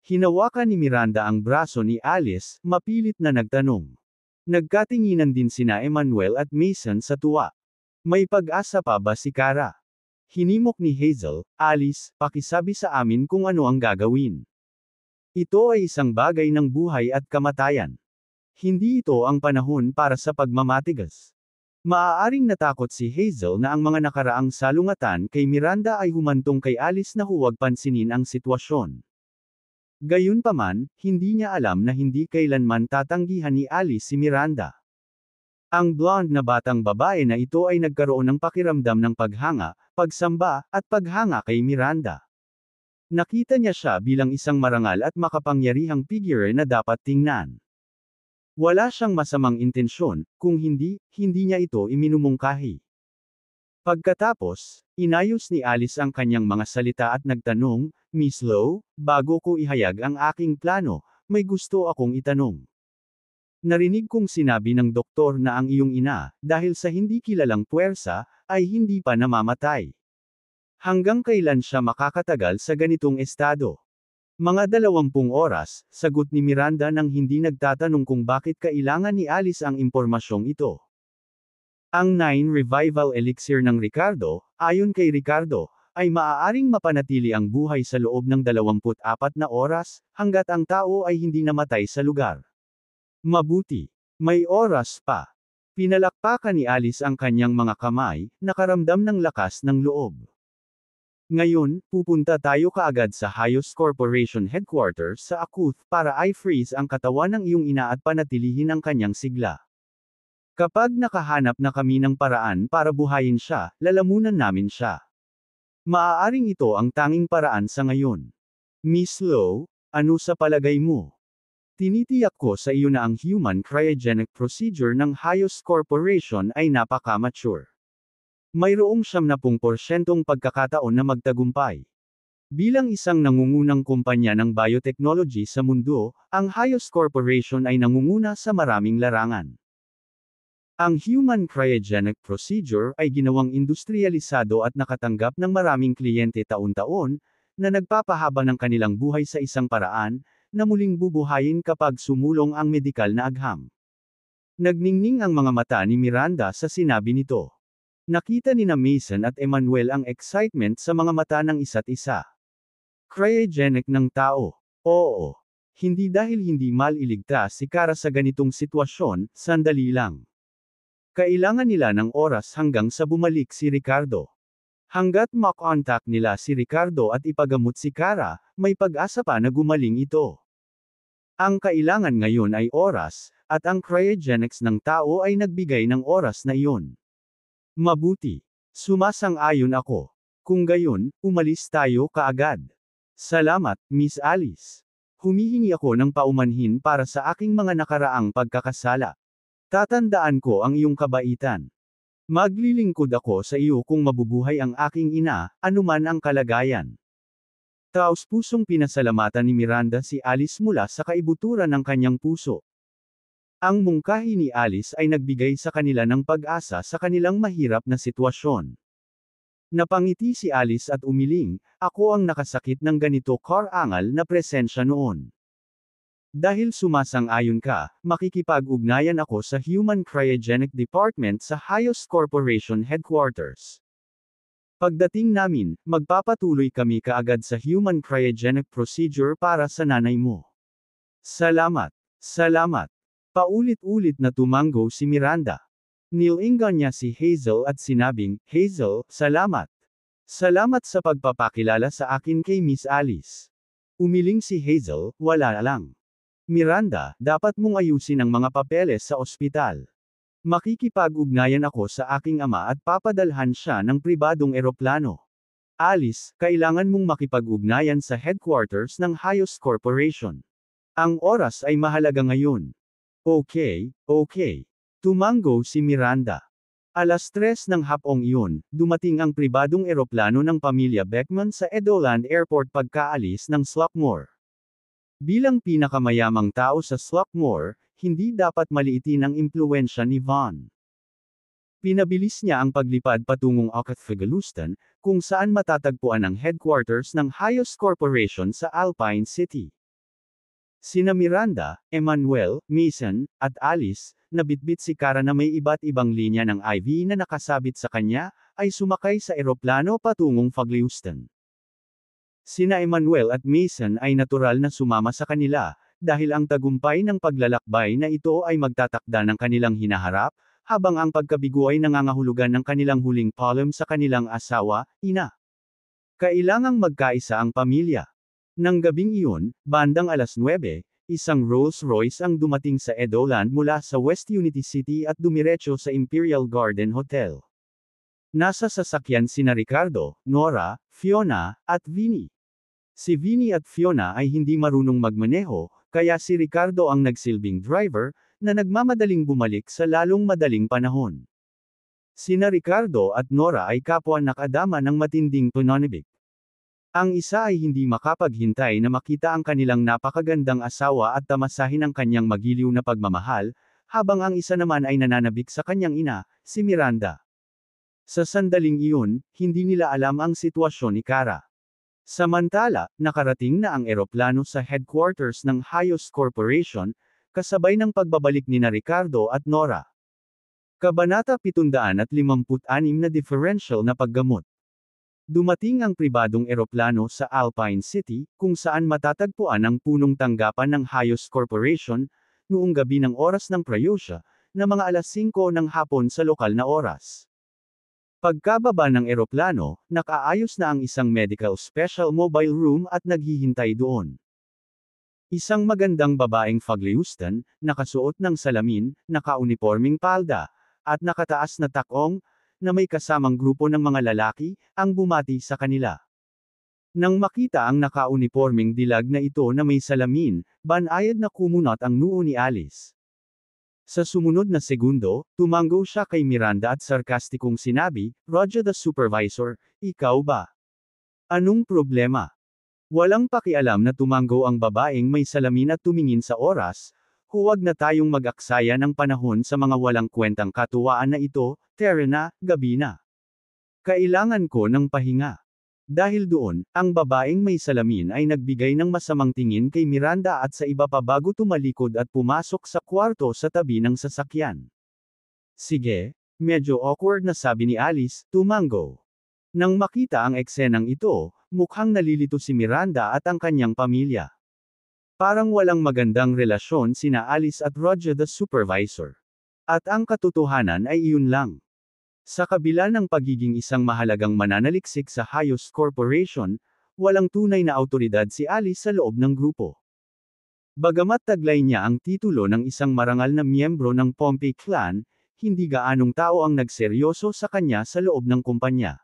Hinawakan ni Miranda ang braso ni Alice, mapilit na nagtanong. Nagkatinginan din sina Emmanuel at Mason sa tuwa. May pag-asa pa ba si Kara? Hinimok ni Hazel, Alice, pakisabi sa amin kung ano ang gagawin. Ito ay isang bagay ng buhay at kamatayan. Hindi ito ang panahon para sa pagmamatigas. Maaaring natakot si Hazel na ang mga nakaraang salungatan kay Miranda ay humantong kay Alice na huwag pansinin ang sitwasyon. Gayunpaman, hindi niya alam na hindi kailanman tatanggihan ni Alice si Miranda. Ang blonde na batang babae na ito ay nagkaroon ng pakiramdam ng paghanga, pagsamba, at paghanga kay Miranda. Nakita niya siya bilang isang marangal at makapangyarihang figure na dapat tingnan. Wala siyang masamang intensyon, kung hindi, hindi niya ito iminumungkahi. Pagkatapos, inayos ni Alice ang kanyang mga salita at nagtanong, Miss Lowe, bago ko ihayag ang aking plano, may gusto akong itanong. Narinig kong sinabi ng doktor na ang iyong ina, dahil sa hindi kilalang puwersa, ay hindi pa namamatay. Hanggang kailan siya makakatagal sa ganitong estado? Mga dalawampung oras, sagot ni Miranda nang hindi nagtatanong kung bakit kailangan ni Alice ang impormasyong ito. Ang 9 Revival Elixir ng Ricardo, ayon kay Ricardo, ay maaaring mapanatili ang buhay sa loob ng 24 na oras, hanggat ang tao ay hindi namatay sa lugar. Mabuti. May oras pa. Pinalakpakan ni Alice ang kanyang mga kamay, nakaramdam ng lakas ng loob. Ngayon, pupunta tayo kaagad sa Hayos Corporation Headquarters sa Akuth para i-freeze ang katawan ng iyong ina at panatilihin ang kanyang sigla. Kapag nakahanap na kami ng paraan para buhayin siya, lalamunan namin siya. Maaaring ito ang tanging paraan sa ngayon. Miss Low, ano sa palagay mo? Tinitiyak ko sa iyo na ang human cryogenic procedure ng Hayos Corporation ay napaka-mature. Mayroong 70% pagkakataon na magtagumpay. Bilang isang nangungunang kumpanya ng biotechnology sa mundo, ang Hayos Corporation ay nangunguna sa maraming larangan. Ang human cryogenic procedure ay ginawang industrialisado at nakatanggap ng maraming kliyente taon-taon, na nagpapahaba ng kanilang buhay sa isang paraan, na muling bubuhayin kapag sumulong ang medikal na agham. Nagningning ang mga mata ni Miranda sa sinabi nito. Nakita ni na Mason at Emmanuel ang excitement sa mga mata ng isa't isa. Cryogenic ng tao. Oo. Hindi dahil hindi maliligtas si Kara sa ganitong sitwasyon, sandali lang. Kailangan nila ng oras hanggang sa bumalik si Ricardo. Hanggat makontak nila si Ricardo at ipagamot si Kara, may pag-asa pa na gumaling ito. Ang kailangan ngayon ay oras, at ang cryogenics ng tao ay nagbigay ng oras na iyon. Mabuti. Sumasang-ayon ako. Kung gayon, umalis tayo kaagad. Salamat, Miss Alice. Humihingi ako ng paumanhin para sa aking mga nakaraang pagkakasala. Tatandaan ko ang iyong kabaitan. Maglilingkod ako sa iyo kung mabubuhay ang aking ina, anuman ang kalagayan. Taos pusong pinasalamatan ni Miranda si Alice mula sa kaibuturan ng kanyang puso. Ang mungkahi ni Alice ay nagbigay sa kanila ng pag-asa sa kanilang mahirap na sitwasyon. Napangiti si Alice at umiling, ako ang nakasakit ng ganito karangal na presensya noon. Dahil sumasang-ayon ka, makikipag-ugnayan ako sa Human Cryogenic Department sa Hayos Corporation Headquarters. Pagdating namin, magpapatuloy kami kaagad sa Human Cryogenic Procedure para sa nanay mo. Salamat. Salamat. Paulit-ulit na tumanggo si Miranda. Nilingan niya si Hazel at sinabing, Hazel, salamat. Salamat sa pagpapakilala sa akin kay Miss Alice. Umiling si Hazel, wala lang. Miranda, dapat mong ayusin ang mga papeles sa ospital. Makikipag-ugnayan ako sa aking ama at papadalhan siya ng pribadong eroplano. Alice, kailangan mong makipag-ugnayan sa headquarters ng Hayos Corporation. Ang oras ay mahalaga ngayon. Okay, okay. Tumango si Miranda. Alas tres ng hapong iyon, dumating ang pribadong eroplano ng pamilya Beckman sa Edoland Airport pagkaalis ng Slopmore. Bilang pinakamayamang tao sa Swarthmore, hindi dapat maliitin ang impluensya ni Vaughn. Pinabilis niya ang paglipad patungong Okathfagalustan, kung saan matatagpuan ang headquarters ng Hayos Corporation sa Alpine City. Sina Miranda, Emmanuel, Mason, at Alice, na bitbit si Kara na may iba't ibang linya ng IV na nakasabit sa kanya, ay sumakay sa eroplano patungong Fagleustan. Sina Emmanuel at Mason ay natural na sumama sa kanila, dahil ang tagumpay ng paglalakbay na ito ay magtatakda ng kanilang hinaharap, habang ang pagkabigo ay nangangahulugan ng kanilang huling palm sa kanilang asawa, ina. Kailangang magkaisa ang pamilya. Nang gabing iyon, bandang alas 9, isang Rolls-Royce ang dumating sa Edoland mula sa West Unity City at dumiretso sa Imperial Garden Hotel. Nasa sasakyan sina Ricardo, Nora, Fiona, at Vinny. Si Vinny at Fiona ay hindi marunong magmaneho, kaya si Ricardo ang nagsilbing driver, na nagmamadaling bumalik sa lalong madaling panahon. Sina Ricardo at Nora ay kapwa nakadama ng matinding panonibig. Ang isa ay hindi makapaghintay na makita ang kanilang napakagandang asawa at tamasahin ang kanyang magiliw na pagmamahal, habang ang isa naman ay nananabik sa kanyang ina, si Miranda. Sa sandaling iyon, hindi nila alam ang sitwasyon ni Cara. Samantala, nakarating na ang eroplano sa headquarters ng Hayos Corporation, kasabay ng pagbabalik ni na Ricardo at Nora. Kabanata 756 na differential na paggamot. Dumating ang pribadong eroplano sa Alpine City, kung saan matatagpuan ang punong tanggapan ng Hayos Corporation, noong gabi ng oras ng Prayosha, na mga alas 5 ng hapon sa lokal na oras. Pagkababa ng eroplano, nakaayos na ang isang medical special mobile room at naghihintay doon. Isang magandang babaeng fagliustan, nakasuot ng salamin, nakauniforming palda, at nakataas na takong, na may kasamang grupo ng mga lalaki, ang bumati sa kanila. Nang makita ang nakauniforming dilag na ito na may salamin, banayad na kumunot ang noo ni Alice. Sa sumunod na segundo, tumango siya kay Miranda at sarkastikong sinabi, Roger the supervisor, ikaw ba? Anong problema? Walang pakialam na tumango ang babaeng may salamin at tumingin sa oras, huwag na tayong mag-aksaya ng panahon sa mga walang kwentang katuwaan na ito, Terena, gabi na. Kailangan ko ng pahinga. Dahil doon, ang babaeng may salamin ay nagbigay ng masamang tingin kay Miranda at sa iba pa bago tumalikod at pumasok sa kwarto sa tabi ng sasakyan. Sige, medyo awkward na sabi ni Alice, tumango. Nang makita ang eksenang ito, mukhang nalilito si Miranda at ang kanyang pamilya. Parang walang magandang relasyon sina Alice at Roger the supervisor. At ang katotohanan ay iyon lang. Sa kabila ng pagiging isang mahalagang mananaliksik sa Hayos Corporation, walang tunay na autoridad si Alice sa loob ng grupo. Bagamat taglay niya ang titulo ng isang marangal na miyembro ng Pompey clan, hindi gaanong tao ang nagseryoso sa kanya sa loob ng kumpanya.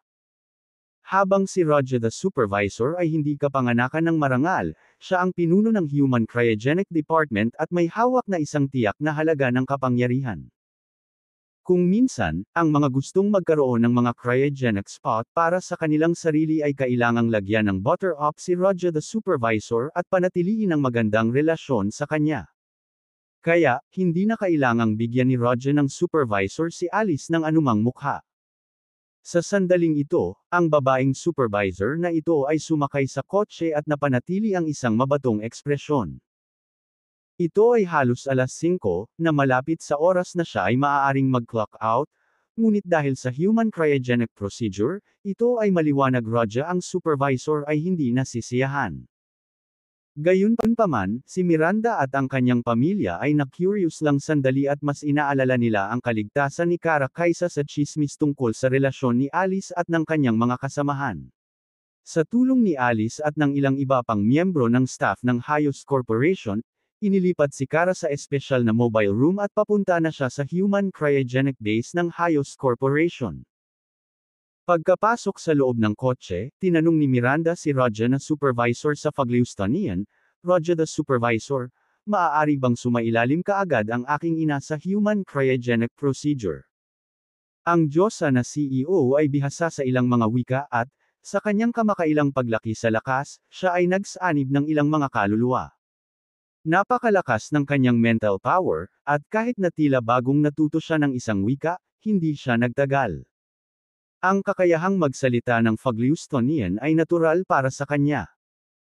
Habang si Roger the Supervisor ay hindi kapanganakan ng marangal, siya ang pinuno ng Human Cryogenic Department at may hawak na isang tiyak na halaga ng kapangyarihan. Kung minsan, ang mga gustong magkaroon ng mga cryogenic spot para sa kanilang sarili ay kailangang lagyan ng butter up si Roger the supervisor at panatiliin ang magandang relasyon sa kanya. Kaya, hindi na kailangang bigyan ni Roger ng supervisor si Alice ng anumang mukha. Sa sandaling ito, ang babaeng supervisor na ito ay sumakay sa kotse at napanatili ang isang mabatong ekspresyon. Ito ay halos alas 5, na malapit sa oras na siya ay maaaring mag-clock out, ngunit dahil sa human cryogenic procedure, ito ay maliwanag Raja ang supervisor ay hindi nasisiyahan. Gayunpaman, si Miranda at ang kanyang pamilya ay na-curious lang sandali at mas inaalala nila ang kaligtasan ni Kara kaysa sa chismis tungkol sa relasyon ni Alice at ng kanyang mga kasamahan. Sa tulong ni Alice at ng ilang iba pang miyembro ng staff ng Hayos Corporation, inilipat si Kara sa espesyal na mobile room at papunta na siya sa human cryogenic base ng Hayos Corporation. Pagkapasok sa loob ng kotse, tinanong ni Miranda si Roger na supervisor sa Fagliustanian, Roger the supervisor, maaari bang sumailalim kaagad ang aking ina sa human cryogenic procedure? Ang Diyosa na CEO ay bihasa sa ilang mga wika at, sa kanyang kamakailang paglaki sa lakas, siya ay nagsanib ng ilang mga kaluluwa. Napakalakas ng kanyang mental power, at kahit na tila bagong natuto siya ng isang wika, hindi siya nagtagal. Ang kakayahang magsalita ng Fagliustonian ay natural para sa kanya.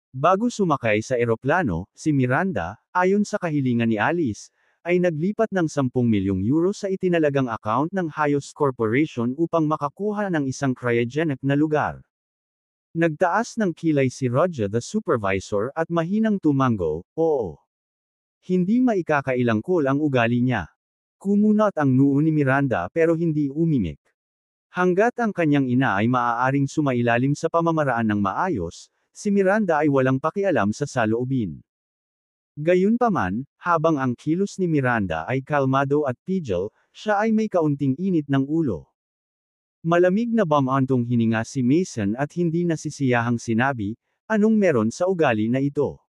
Bago sumakay sa eroplano, si Miranda, ayon sa kahilingan ni Alice, ay naglipat ng 10 milyong euro sa itinalagang account ng Hayos Corporation upang makakuha ng isang cryogenic na lugar. Nagtaas ng kilay si Roger the supervisor at mahinang tumango, oo. Hindi maikakailangkol ang ugali niya. Kumunot ang noo ni Miranda pero hindi umimik. Hanggat ang kanyang ina ay maaaring sumailalim sa pamamaraan ng maayos, si Miranda ay walang pakialam sa saloobin. Gayunpaman, habang ang kilos ni Miranda ay kalmado at pigil, siya ay may kaunting init ng ulo. Malamig na bamantong hininga si Mason at hindi nasisiyahang sinabi, anong meron sa ugali na ito.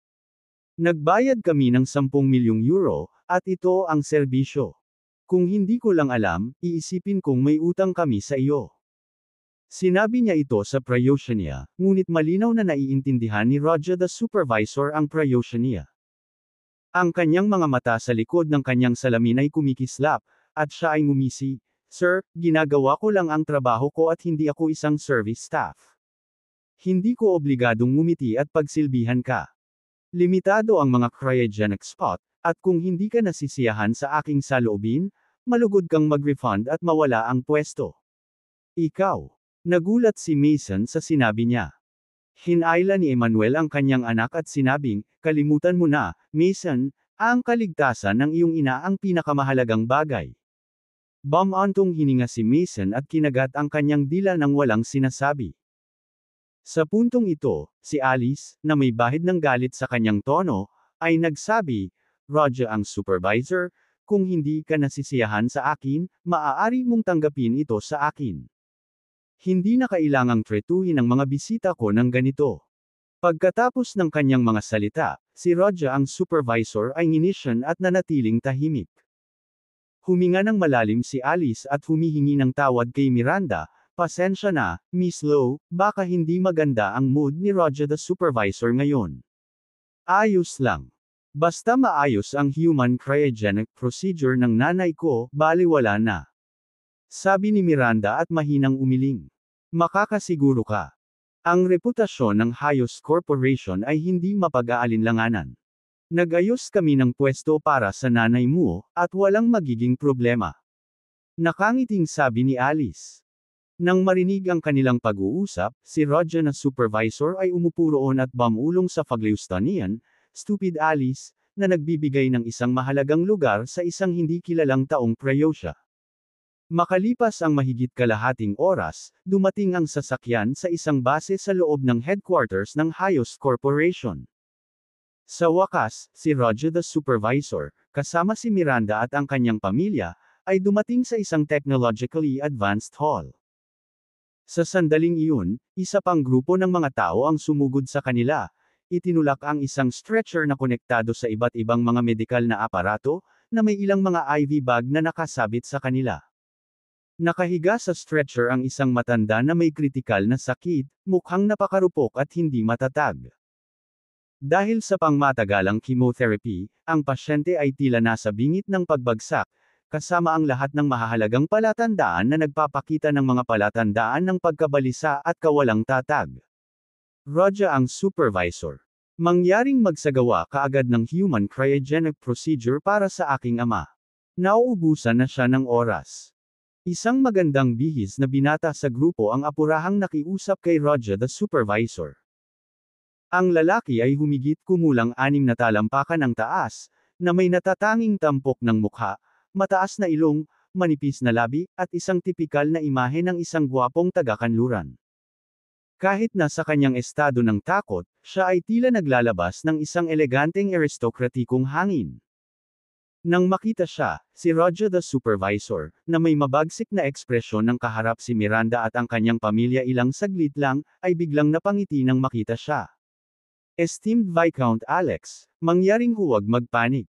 Nagbayad kami ng 10 milyong euro, at ito ang serbisyo. Kung hindi ko lang alam, iisipin kong may utang kami sa iyo. Sinabi niya ito sa Prayosenia, ngunit malinaw na naiintindihan ni Roger the supervisor ang Prayosenia. Ang kanyang mga mata sa likod ng kanyang salamin ay kumikislap, at siya ay ngumisi, Sir, ginagawa ko lang ang trabaho ko at hindi ako isang service staff. Hindi ko obligadong ngumiti at pagsilbihan ka. Limitado ang mga cryogenic spot, at kung hindi ka nasisiyahan sa aking saloobin, malugod kang mag-refund at mawala ang pwesto. Ikaw. Nagulat si Mason sa sinabi niya. Hinaila ni Emmanuel ang kanyang anak at sinabing, kalimutan mo na, Mason, ang kaligtasan ng iyong ina ang pinakamahalagang bagay. Bumantong hininga si Mason at kinagat ang kanyang dila ng walang sinasabi. Sa puntong ito, si Alice, na may bahid ng galit sa kanyang tono, ay nagsabi, Roger ang supervisor, kung hindi ka nasisiyahan sa akin, maaari mong tanggapin ito sa akin. Hindi na kailangang tretuhin ang mga bisita ko ng ganito. Pagkatapos ng kanyang mga salita, si Roger ang supervisor ay ninisyon at nanatiling tahimik. Huminga ng malalim si Alice at humihingi ng tawad kay Miranda, Pasensya na, Miss Low, baka hindi maganda ang mood ni Roger the supervisor ngayon. Ayos lang. Basta maayos ang human cryogenic procedure ng nanay ko, baliwala na. Sabi ni Miranda at mahinang umiling. Makakasiguro ka. Ang reputasyon ng Hayos Corporation ay hindi mapag-aalinlanganan. Nag-ayos kami ng pwesto para sa nanay mo, at walang magiging problema. Nakangiting sabi ni Alice. Nang marinig ang kanilang pag-uusap, si Roger na supervisor ay umupo roon at bamulong sa Fagliustanian, Stupid Alice, na nagbibigay ng isang mahalagang lugar sa isang hindi kilalang taong preyosya. Makalipas ang mahigit kalahating oras, dumating ang sasakyan sa isang base sa loob ng headquarters ng Hayos Corporation. Sa wakas, si Roger the supervisor, kasama si Miranda at ang kanyang pamilya, ay dumating sa isang technologically advanced hall. Sa sandaling iyon, isa pang grupo ng mga tao ang sumugod sa kanila. Itinulak ang isang stretcher na konektado sa iba't ibang mga medikal na aparato, na may ilang mga IV bag na nakasabit sa kanila. Nakahiga sa stretcher ang isang matanda na may kritikal na sakit, mukhang napakarupok at hindi matatag. Dahil sa pangmatagalang chemotherapy, ang pasyente ay tila nasa bingit ng pagbagsak, kasama ang lahat ng mahahalagang palatandaan na nagpapakita ng mga palatandaan ng pagkabalisa at kawalang tatag. Roger ang supervisor. Mangyaring magsagawa kaagad ng human cryogenic procedure para sa aking ama. Nauubusan na siya ng oras. Isang magandang bihis na binata sa grupo ang apurahang nakiusap kay Roger the supervisor. Ang lalaki ay humigit kumulang anim na talampakan ang taas, na may natatanging tampok ng mukha, mataas na ilong, manipis na labi, at isang tipikal na imahe ng isang gwapong taga-kanluran. Kahit nasa kanyang estado ng takot, siya ay tila naglalabas ng isang eleganteng aristokratikong hangin. Nang makita siya, si Roger the Supervisor, na may mabagsik na ekspresyon ng kaharap si Miranda at ang kanyang pamilya ilang saglit lang, ay biglang napangiti nang makita siya. Esteemed Viscount Alex, mangyaring huwag magpanik.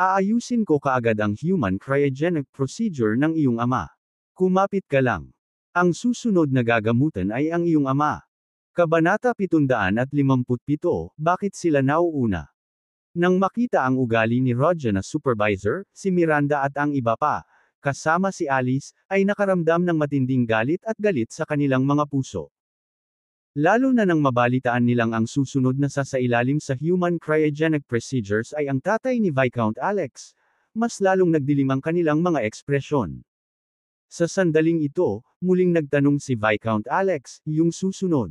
Aayusin ko kaagad ang human cryogenic procedure ng iyong ama. Kumapit ka lang. Ang susunod na gagamutan ay ang iyong ama. Kabanata 757, Bakit sila nauuna? Nang makita ang ugali ni Roger na supervisor, si Miranda at ang iba pa, kasama si Alice, ay nakaramdam ng matinding galit at galit sa kanilang mga puso. Lalo na nang mabalitaan nilang ang susunod na sasailalim sa human cryogenic procedures ay ang tatay ni Viscount Alex, mas lalong nagdilim ang kanilang mga ekspresyon. Sa sandaling ito, muling nagtanong si Viscount Alex, yung susunod.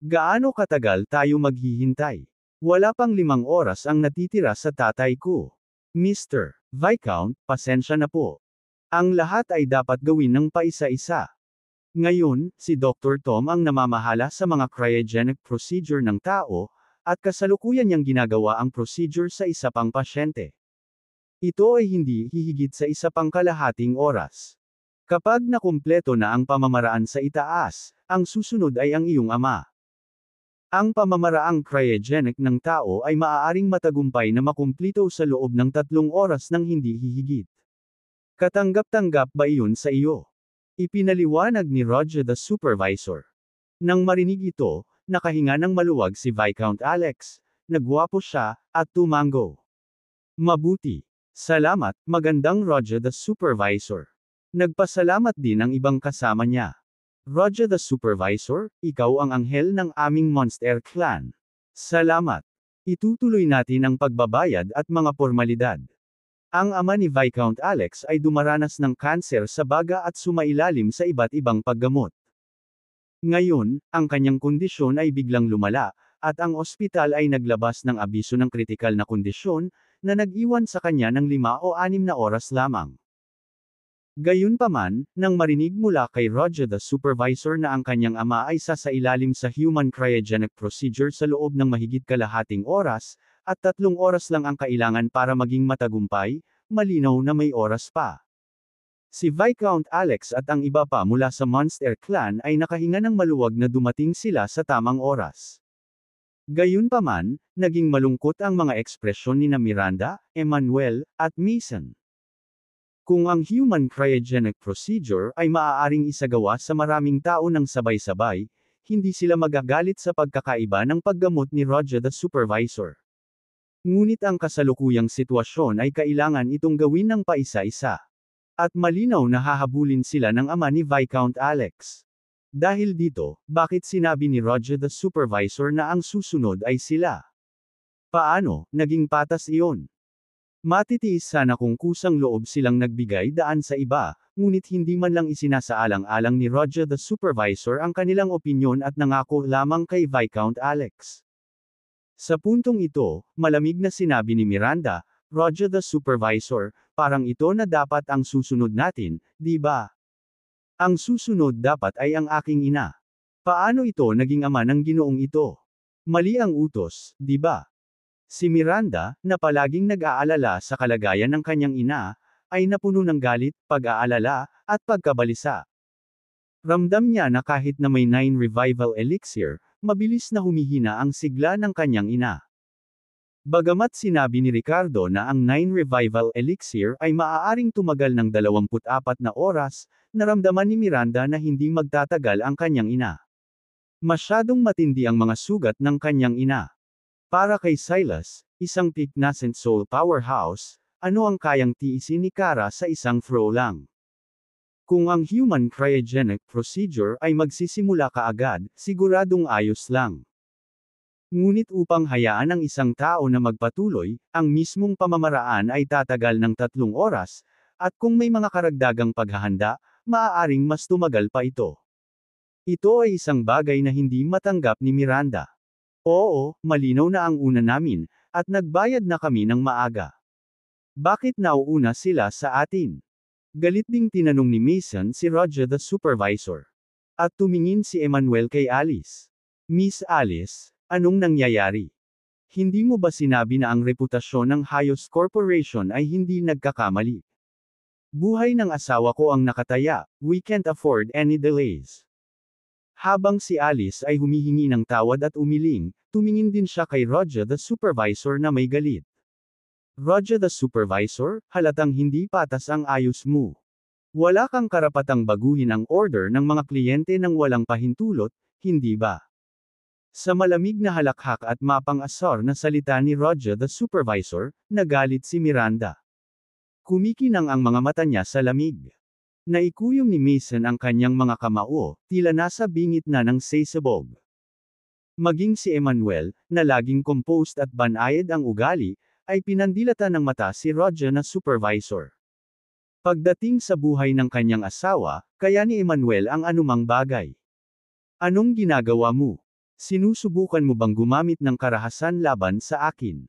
Gaano katagal tayo maghihintay? Wala pang limang oras ang natitira sa tatay ko. Mr. Viscount, pasensya na po. Ang lahat ay dapat gawin ng paisa-isa. Ngayon, si Dr. Tom ang namamahala sa mga cryogenic procedure ng tao, at kasalukuyan niyang ginagawa ang procedure sa isa pang pasyente. Ito ay hindi hihigit sa isa pang kalahating oras. Kapag nakumpleto na ang pamamaraan sa itaas, ang susunod ay ang iyong ama. Ang pamamaraang cryogenic ng tao ay maaaring matagumpay na makumplito sa loob ng tatlong oras ng hindi hihigit. Katanggap-tanggap ba iyon sa iyo? Ipinaliwanag ni Roger the supervisor. Nang marinig ito, nakahinga ng maluwag si Viscount Alex. Nagwapo siya, at tumango. Mabuti. Salamat, magandang Roger the supervisor. Nagpasalamat din ang ibang kasama niya. Roger the supervisor, ikaw ang anghel ng aming monster clan. Salamat. Itutuloy natin ang pagbabayad at mga formalidad. Ang ama ni Viscount Alex ay dumaranas ng kanser sa baga at sumailalim sa iba't ibang paggamot. Ngayon, ang kanyang kondisyon ay biglang lumala, at ang ospital ay naglabas ng abiso ng kritikal na kondisyon, na nag-iwan sa kanya ng lima o anim na oras lamang. Gayunpaman, nang marinig mula kay Roger the supervisor na ang kanyang ama ay sasailalim sa human cryogenic procedure sa loob ng mahigit kalahating oras, at tatlong oras lang ang kailangan para maging matagumpay, malinaw na may oras pa. Si Viscount Alex at ang iba pa mula sa Monster Clan ay nakahinga ng maluwag na dumating sila sa tamang oras. Gayunpaman, naging malungkot ang mga ekspresyon ni na Miranda, Emmanuel, at Mason. Kung ang human cryogenic procedure ay maaaring isagawa sa maraming tao ng sabay-sabay, hindi sila magagalit sa pagkakaiba ng paggamot ni Roger the Supervisor. Ngunit ang kasalukuyang sitwasyon ay kailangan itong gawin ng paisa-isa. At malinaw na hahabulin sila ng ama ni Viscount Alex. Dahil dito, bakit sinabi ni Roger the supervisor na ang susunod ay sila? Paano, naging patas iyon? Matitiis sana kung kusang loob silang nagbigay daan sa iba, ngunit hindi man lang isinasaalang-alang ni Roger the supervisor ang kanilang opinyon at nangako lamang kay Viscount Alex. Sa puntong ito, malamig na sinabi ni Miranda, Roger the supervisor, parang ito na dapat ang susunod natin, di ba? Ang susunod dapat ay ang aking ina. Paano ito naging ama ng ginoong ito? Mali ang utos, di ba? Si Miranda, na palaging nag-aalala sa kalagayan ng kanyang ina, ay napuno ng galit, pag-aalala, at pagkabalisa. Ramdam niya na kahit na may Nine Revival Elixir, Mabilis na humihina ang sigla ng kanyang ina. Bagamat sinabi ni Ricardo na ang 9 Revival Elixir ay maaaring tumagal ng 24 na oras, naramdaman ni Miranda na hindi magtatagal ang kanyang ina. Masyadong matindi ang mga sugat ng kanyang ina. Para kay Silas, isang peak nascent soul powerhouse, ano ang kayang tiisin ni Kara sa isang throw lang? Kung ang human cryogenic procedure ay magsisimula kaagad, siguradong ayos lang. Ngunit upang hayaan ang isang tao na magpatuloy, ang mismong pamamaraan ay tatagal ng tatlong oras, at kung may mga karagdagang paghahanda, maaaring mas tumagal pa ito. Ito ay isang bagay na hindi matanggap ni Miranda. Oo, malinaw na ang una namin, at nagbayad na kami ng maaga. Bakit nauuna sila sa atin? Galit ding tinanong ni Mason si Roger the supervisor. At tumingin si Emmanuel kay Alice. Miss Alice, anong nangyayari? Hindi mo ba sinabi na ang reputasyon ng Hayos Corporation ay hindi nagkakamali? Buhay ng asawa ko ang nakataya, we can't afford any delays. Habang si Alice ay humihingi ng tawad at umiling, tumingin din siya kay Roger the supervisor na may galit. Roger the supervisor, halatang hindi patas ang ayos mo. Wala kang karapatang baguhin ang order ng mga kliyente ng walang pahintulot, hindi ba? Sa malamig na halakhak at mapang-asar na salita ni Roger the supervisor, nagalit si Miranda. Kumikinang ang mga mata niya sa lamig. Naikuyom ni Mason ang kanyang mga kamao, tila nasa bingit na ng sesabog. Maging si Emmanuel, na laging composed at banayad ang ugali, ay pinandilata ng mata si Roger na supervisor. Pagdating sa buhay ng kanyang asawa, kaya ni Emmanuel ang anumang bagay. Anong ginagawa mo? Sinusubukan mo bang gumamit ng karahasan laban sa akin?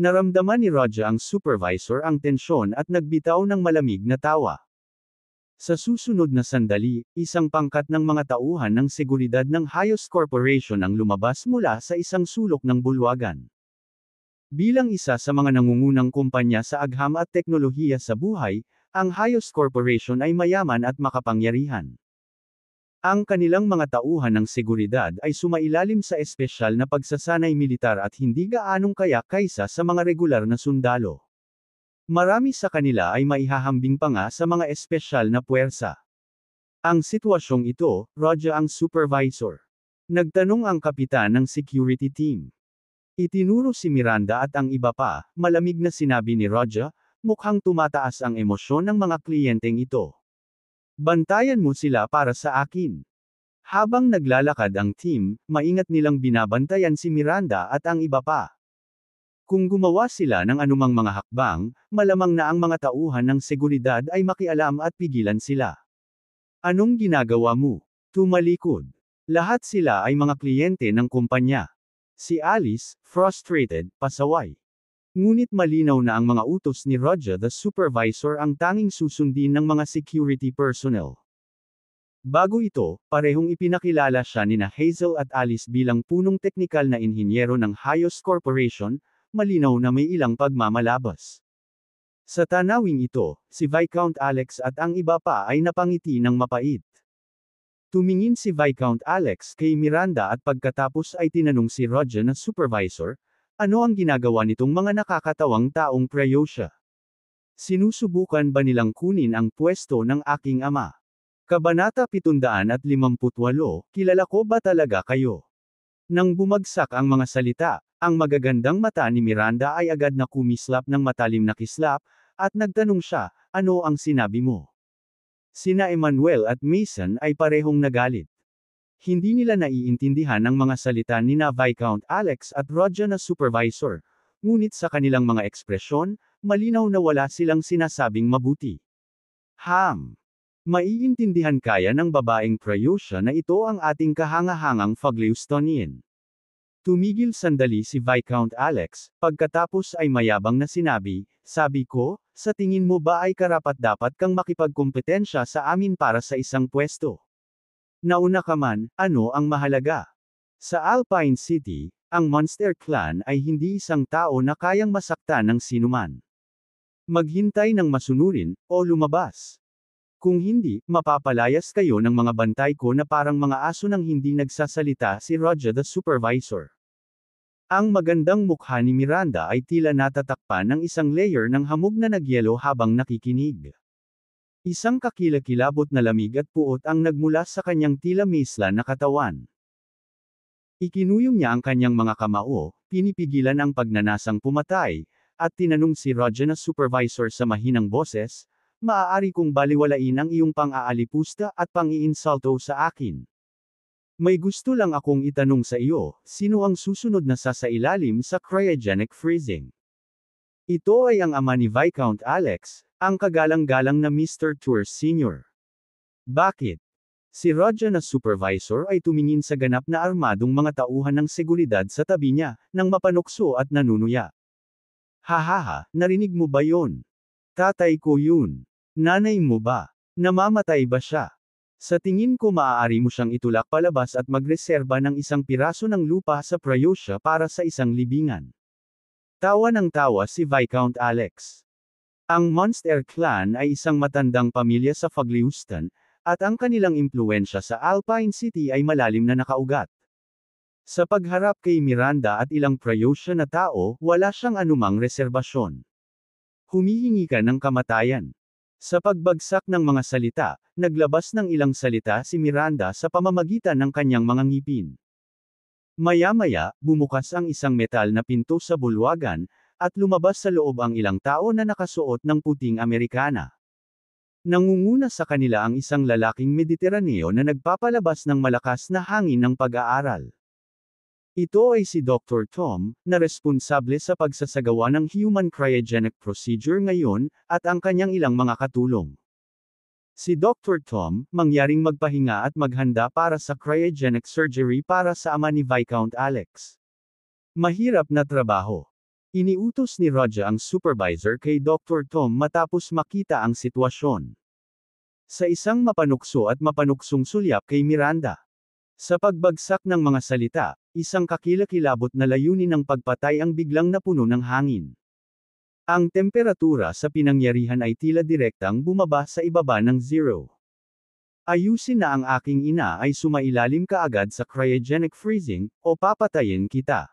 Naramdaman ni Roger ang supervisor ang tensyon at nagbitaw ng malamig na tawa. Sa susunod na sandali, isang pangkat ng mga tauhan ng seguridad ng Hayos Corporation ang lumabas mula sa isang sulok ng bulwagan. Bilang isa sa mga nangungunang kumpanya sa agham at teknolohiya sa buhay, ang Hayos Corporation ay mayaman at makapangyarihan. Ang kanilang mga tauhan ng seguridad ay sumailalim sa espesyal na pagsasanay militar at hindi gaanong kaya kaysa sa mga regular na sundalo. Marami sa kanila ay maihahambing pa nga sa mga espesyal na puwersa. Ang sitwasyong ito, Roger ang supervisor. Nagtanong ang kapitan ng security team. Itinuro si Miranda at ang iba pa, malamig na sinabi ni Roger, mukhang tumataas ang emosyon ng mga kliyenteng ito. Bantayan mo sila para sa akin. Habang naglalakad ang team, maingat nilang binabantayan si Miranda at ang iba pa. Kung gumawa sila ng anumang mga hakbang, malamang na ang mga tauhan ng seguridad ay makialam at pigilan sila. Anong ginagawa mo? Tumalikod. Lahat sila ay mga kliyente ng kumpanya. Si Alice, frustrated, pasaway. Ngunit malinaw na ang mga utos ni Roger the Supervisor ang tanging susundin ng mga security personnel. Bago ito, parehong ipinakilala siya ni na Hazel at Alice bilang punong teknikal na inhinyero ng Hayos Corporation, malinaw na may ilang pagmamalabas. Sa tanawing ito, si Viscount Alex at ang iba pa ay napangiti ng mapait. Tumingin si Viscount Alex kay Miranda at pagkatapos ay tinanong si Roger na supervisor, ano ang ginagawa nitong mga nakakatawang taong Prayosha? Sinusubukan ba nilang kunin ang pwesto ng aking ama? Kabanata 758, kilala ko ba talaga kayo? Nang bumagsak ang mga salita, ang magagandang mata ni Miranda ay agad na kumislap ng matalim na kislap, at nagtanong siya, ano ang sinabi mo? Sina Emmanuel at Mason ay parehong nagalit. Hindi nila naiintindihan ang mga salita ni na Viscount Alex at Roger na supervisor, ngunit sa kanilang mga ekspresyon, malinaw na wala silang sinasabing mabuti. Ham! Maiintindihan kaya ng babaeng Prayosha na ito ang ating kahangahangang Fagleustonin. Tumigil sandali si Viscount Alex, pagkatapos ay mayabang na sinabi, sabi ko, sa tingin mo ba ay karapat-dapat kang makipagkompetensya sa amin para sa isang pwesto? Nauna ka man, ano ang mahalaga? Sa Alpine City, ang Monster Clan ay hindi isang tao na kayang masaktan ng sinuman. Maghintay ng masunurin, o lumabas. Kung hindi, mapapalayas kayo ng mga bantay ko na parang mga aso nang hindi nagsasalita si Roger the Supervisor. Ang magandang mukha ni Miranda ay tila natatakpan ng isang layer ng hamog na nagyelo habang nakikinig. Isang kakilakilabot na lamig at puot ang nagmula sa kanyang tila misla na katawan. Ikinuyom niya ang kanyang mga kamao, pinipigilan ang pagnanasang pumatay, at tinanong si Roger na supervisor sa mahinang boses, maaari kong baliwalain ang iyong pang-aalipusta at pang-iinsalto sa akin. May gusto lang akong itanong sa iyo, sino ang susunod na sasailalim sa cryogenic freezing? Ito ay ang ama ni Viscount Alex, ang kagalang-galang na Mr. Tours Sr. Bakit? Si Roger na supervisor ay tumingin sa ganap na armadong mga tauhan ng seguridad sa tabi niya, nang mapanukso at nanunuya. Hahaha, narinig mo ba yon? Tatay ko yun. Nanay mo ba? Namamatay ba siya? Sa tingin ko maaari mo siyang itulak palabas at magreserba ng isang piraso ng lupa sa Prayosha para sa isang libingan. Tawa ng tawa si Viscount Alex. Ang Monster Clan ay isang matandang pamilya sa Fagliustan, at ang kanilang impluensya sa Alpine City ay malalim na nakaugat. Sa pagharap kay Miranda at ilang Prayosha na tao, wala siyang anumang reserbasyon. Humihingi ka ng kamatayan. Sa pagbagsak ng mga salita, naglabas ng ilang salita si Miranda sa pamamagitan ng kanyang mga ngipin. Maya-maya, bumukas ang isang metal na pinto sa bulwagan, at lumabas sa loob ang ilang tao na nakasuot ng puting Amerikana. Nangunguna sa kanila ang isang lalaking Mediteraneo na nagpapalabas ng malakas na hangin ng pag-aaral. Ito ay si Dr. Tom, na responsable sa pagsasagawa ng human cryogenic procedure ngayon, at ang kanyang ilang mga katulong. Si Dr. Tom, mangyaring magpahinga at maghanda para sa cryogenic surgery para sa ama ni Viscount Alex. Mahirap na trabaho. Iniutos ni Roger ang supervisor kay Dr. Tom matapos makita ang sitwasyon. Sa isang mapanukso at mapanuksong sulyap kay Miranda. Sa pagbagsak ng mga salita, Isang kakilakilabot na layunin ng pagpatay ang biglang napuno ng hangin. Ang temperatura sa pinangyarihan ay tila direktang bumaba sa ibaba ng zero. Ayusin na ang aking ina ay sumailalim kaagad sa cryogenic freezing, o papatayin kita.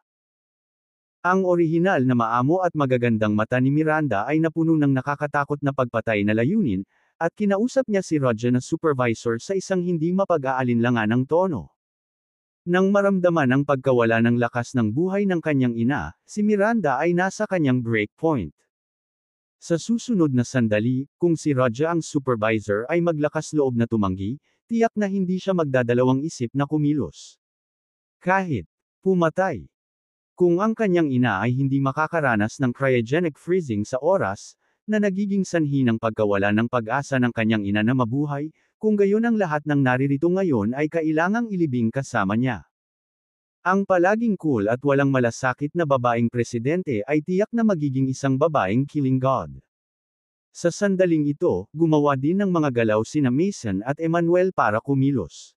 Ang orihinal na maamo at magagandang mata ni Miranda ay napuno ng nakakatakot na pagpatay na layunin, at kinausap niya si Roger na supervisor sa isang hindi mapag-aalinlangan ng tono. Nang maramdaman ang pagkawala ng lakas ng buhay ng kanyang ina, si Miranda ay nasa kanyang breakpoint. Sa susunod na sandali, kung si Raja ang supervisor ay maglakas loob na tumanggi, tiyak na hindi siya magdadalawang isip na kumilos. Kahit pumatay. Kung ang kanyang ina ay hindi makakaranas ng cryogenic freezing sa oras, na nagiging sanhi ng pagkawala ng pag-asa ng kanyang ina na mabuhay, kung gayon ang lahat ng naririto ngayon ay kailangang ilibing kasama niya. Ang palaging cool at walang malasakit na babaeng presidente ay tiyak na magiging isang babaeng killing god. Sa sandaling ito, gumawa din ng mga galaw sina Mason at Emmanuel para kumilos.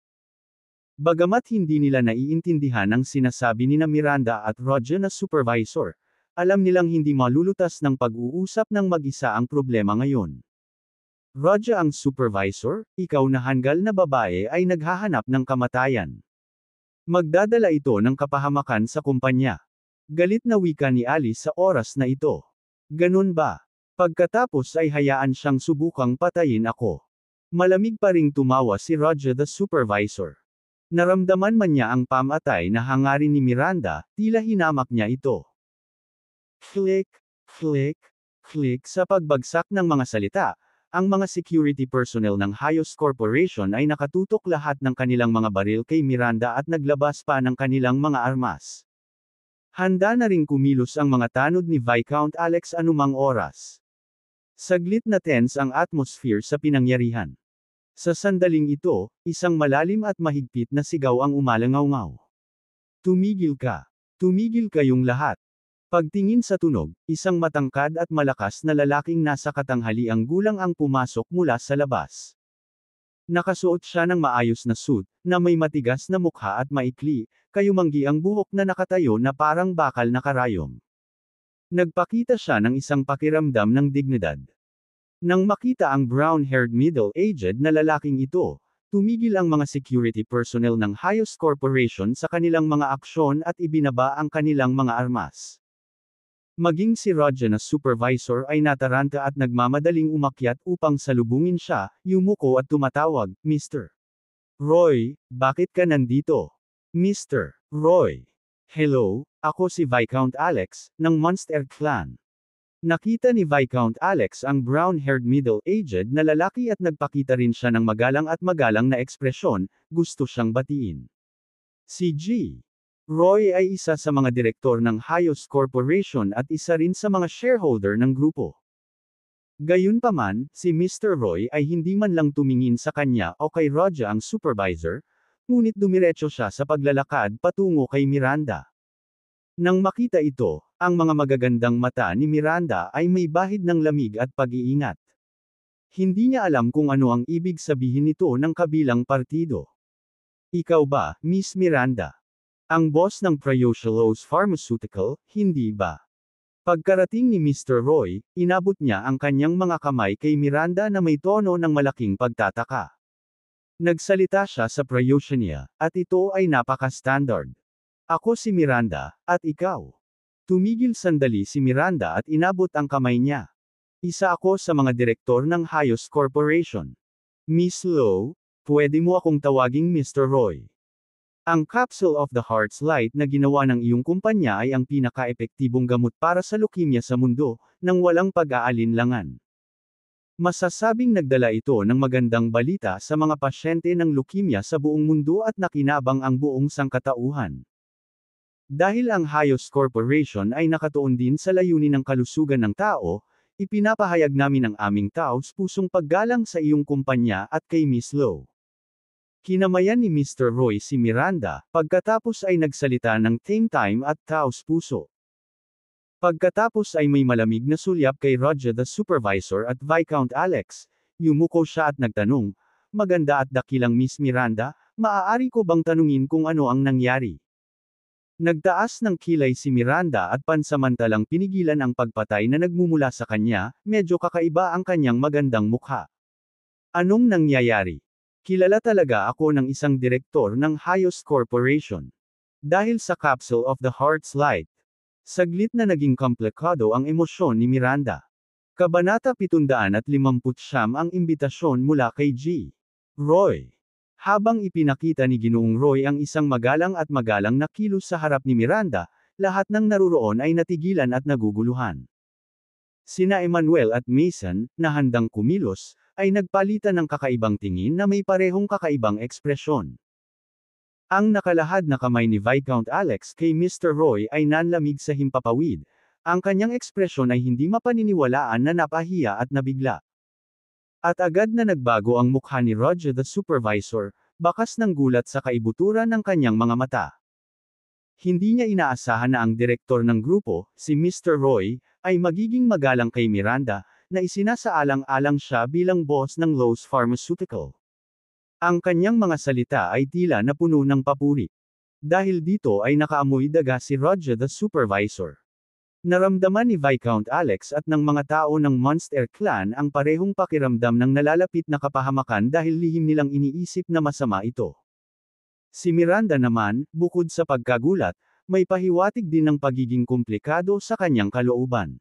Bagamat hindi nila naiintindihan ang sinasabi ni na Miranda at Roger na supervisor, alam nilang hindi malulutas ng pag-uusap ng mag-isa ang problema ngayon. Raja ang supervisor, ikaw na hanggal na babae ay naghahanap ng kamatayan. Magdadala ito ng kapahamakan sa kumpanya. Galit na wika ni Alice sa oras na ito. Ganun ba? Pagkatapos ay hayaan siyang subukang patayin ako. Malamig pa ring tumawa si Roger the supervisor. Naramdaman man niya ang pamatay na hangarin ni Miranda, tila hinamak niya ito. Click, click, click sa pagbagsak ng mga salita, ang mga security personnel ng Hayos Corporation ay nakatutok lahat ng kanilang mga baril kay Miranda at naglabas pa ng kanilang mga armas. Handa na ring kumilos ang mga tanod ni Viscount Alex anumang oras. Saglit na tense ang atmosphere sa pinangyarihan. Sa sandaling ito, isang malalim at mahigpit na sigaw ang umalangaw-ngaw. Tumigil ka. Tumigil kayong lahat. Pagtingin sa tunog, isang matangkad at malakas na lalaking nasa katanghaliang gulang ang pumasok mula sa labas. Nakasuot siya ng maayos na suit, na may matigas na mukha at maikli, kayumanggi ang buhok na nakatayo na parang bakal na karayom. Nagpakita siya ng isang pakiramdam ng dignidad. Nang makita ang brown-haired middle-aged na lalaking ito, tumigil ang mga security personnel ng Hayos Corporation sa kanilang mga aksyon at ibinaba ang kanilang mga armas. Maging si Rodja na supervisor ay nataranta at nagmamadaling umakyat upang salubungin siya, yumuko at tumatawag, Mr. Roy, bakit ka nandito? Mr. Roy. Hello, ako si Viscount Alex, ng Monster Clan. Nakita ni Viscount Alex ang brown-haired middle-aged na lalaki at nagpakita rin siya ng magalang at magalang na ekspresyon, gusto siyang batiin. Si G. Roy ay isa sa mga direktor ng Hayos Corporation at isa rin sa mga shareholder ng grupo. Gayunpaman, si Mr. Roy ay hindi man lang tumingin sa kanya o kay Roger ang supervisor, ngunit dumiretso siya sa paglalakad patungo kay Miranda. Nang makita ito, ang mga magagandang mata ni Miranda ay may bahid ng lamig at pag-iingat. Hindi niya alam kung ano ang ibig sabihin nito ng kabilang partido. Ikaw ba, Miss Miranda? Ang boss ng Priocelos Pharmaceutical, hindi ba? Pagkarating ni Mr. Roy, inabot niya ang kanyang mga kamay kay Miranda na may tono ng malaking pagtataka. Nagsalita siya sa Priocelia, at ito ay napaka-standard. Ako si Miranda, at ikaw. Tumigil sandali si Miranda at inabot ang kamay niya. Isa ako sa mga direktor ng Hayos Corporation. Miss Lowe, pwede mo akong tawaging Mr. Roy. Ang Capsule of the Heart's Light na ginawa ng iyong kumpanya ay ang pinaka-epektibong gamot para sa leukemia sa mundo, nang walang pag-aalinlangan. Masasabing nagdala ito ng magandang balita sa mga pasyente ng leukemia sa buong mundo at nakinabang ang buong sangkatauhan. Dahil ang Hayos Corporation ay nakatuon din sa layunin ng kalusugan ng tao, ipinapahayag namin ang aming taos pusong paggalang sa iyong kumpanya at kay Miss Lowe. Kinamayan ni Mr. Roy si Miranda, pagkatapos ay nagsalita ng tame time at taos puso. Pagkatapos ay may malamig na sulyap kay Roger the Supervisor at Viscount Alex, yumuko siya at nagtanong, Maganda at dakilang Miss Miranda, maaari ko bang tanungin kung ano ang nangyari? Nagtaas ng kilay si Miranda at pansamantalang pinigilan ang pagpatay na nagmumula sa kanya, medyo kakaiba ang kanyang magandang mukha. Anong nangyayari? Kilala talaga ako ng isang direktor ng Hayos Corporation. Dahil sa Capsule of the Heart's Light, saglit na naging komplikado ang emosyon ni Miranda. Kabanata 750 ang imbitasyon mula kay G. Roy. Habang ipinakita ni Ginoong Roy ang isang magalang at magalang na kilos sa harap ni Miranda, lahat ng naruroon ay natigilan at naguguluhan. Sina Emmanuel at Mason, na handang kumilos, ay nagpalitan ng kakaibang tingin na may parehong kakaibang ekspresyon. Ang nakalahad na kamay ni Viscount Alex kay Mr. Roy ay nanlamig sa himpapawid, ang kanyang ekspresyon ay hindi mapaniniwalaan na napahiya at nabigla. At agad na nagbago ang mukha ni Roger the Supervisor, bakas ng gulat sa kaibuturan ng kanyang mga mata. Hindi niya inaasahan na ang direktor ng grupo, si Mr. Roy, ay magiging magalang kay Miranda, na isinasaalang-alang siya bilang boss ng Lowe's Pharmaceutical. Ang kanyang mga salita ay tila na puno ng papuri. Dahil dito ay nakaamoy daga si Roger the Supervisor. Naramdaman ni Viscount Alex at ng mga tao ng Monster Clan ang parehong pakiramdam ng nalalapit na kapahamakan dahil lihim nilang iniisip na masama ito. Si Miranda naman, bukod sa pagkagulat, may pahiwatig din ng pagiging komplikado sa kanyang kalooban.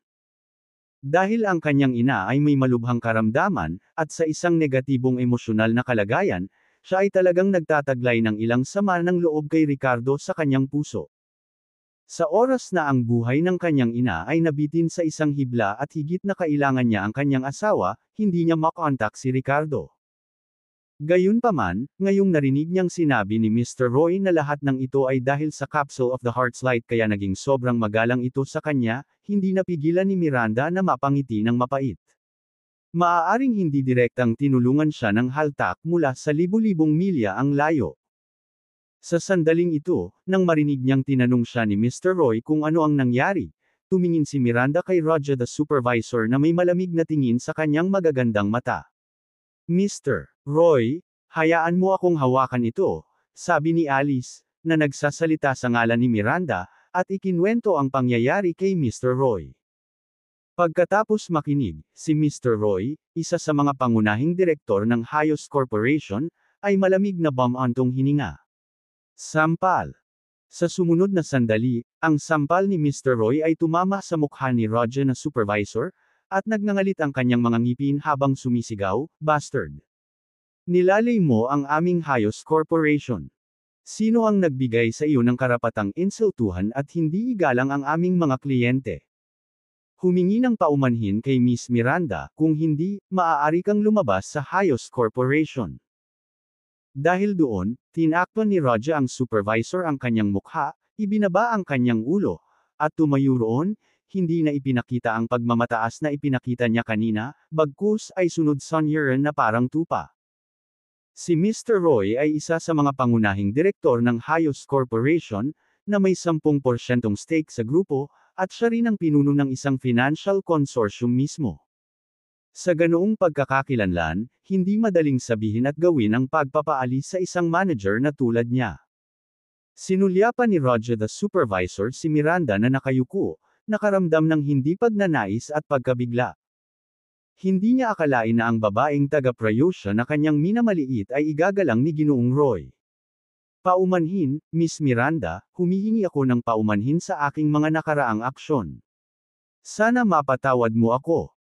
Dahil ang kanyang ina ay may malubhang karamdaman, at sa isang negatibong emosyonal na kalagayan, siya ay talagang nagtataglay ng ilang sama ng loob kay Ricardo sa kanyang puso. Sa oras na ang buhay ng kanyang ina ay nabitin sa isang hibla at higit na kailangan niya ang kanyang asawa, hindi niya makontak si Ricardo. Gayunpaman, ngayong narinig niyang sinabi ni Mr. Roy na lahat ng ito ay dahil sa Capsule of the Heart's Light kaya naging sobrang magalang ito sa kanya, hindi napigilan ni Miranda na mapangiti ng mapait. Maaaring hindi direktang tinulungan siya ng haltak mula sa libu-libong milya ang layo. Sa sandaling ito, nang marinig niyang tinanong siya ni Mr. Roy kung ano ang nangyari, tumingin si Miranda kay Roger the supervisor na may malamig na tingin sa kanyang magagandang mata. Mr. Roy, hayaan mo akong hawakan ito, sabi ni Alice, na nagsasalita sa ngalan ni Miranda, at ikinwento ang pangyayari kay Mr. Roy. Pagkatapos makinig, si Mr. Roy, isa sa mga pangunahing direktor ng Hayos Corporation, ay malamig na bamantong hininga. Sampal sa sumunod na sandali, ang sampal ni Mr. Roy ay tumama sa mukha ni Roger na supervisor, at nagngangalit ang kanyang mga ngipin habang sumisigaw, Bastard! Nilalay mo ang aming Hayos Corporation. Sino ang nagbigay sa iyo ng karapatang insultuhan at hindi igalang ang aming mga kliyente? Humingi ng paumanhin kay Miss Miranda, kung hindi, maaari kang lumabas sa Hayos Corporation. Dahil doon, tinakpan ni Raja ang supervisor ang kanyang mukha, ibinaba ang kanyang ulo, at tumayo roon, hindi na ipinakita ang pagmamataas na ipinakita niya kanina, bagkus ay sunod Sun na parang tupa. Si Mr. Roy ay isa sa mga pangunahing direktor ng Hayos Corporation, na may 10% stake sa grupo, at siya rin ang pinuno ng isang financial consortium mismo. Sa ganoong pagkakakilanlan, hindi madaling sabihin at gawin ang pagpapaalis sa isang manager na tulad niya. Sinulyapan ni Roger the supervisor si Miranda na nakayuko, nakaramdam ng hindi pagnanais at pagkabigla. Hindi niya akalain na ang babaeng taga-Prayosya na kanyang minamaliit ay igagalang ni Ginoong Roy. Paumanhin, Miss Miranda, humihingi ako ng paumanhin sa aking mga nakaraang aksyon. Sana mapatawad mo ako.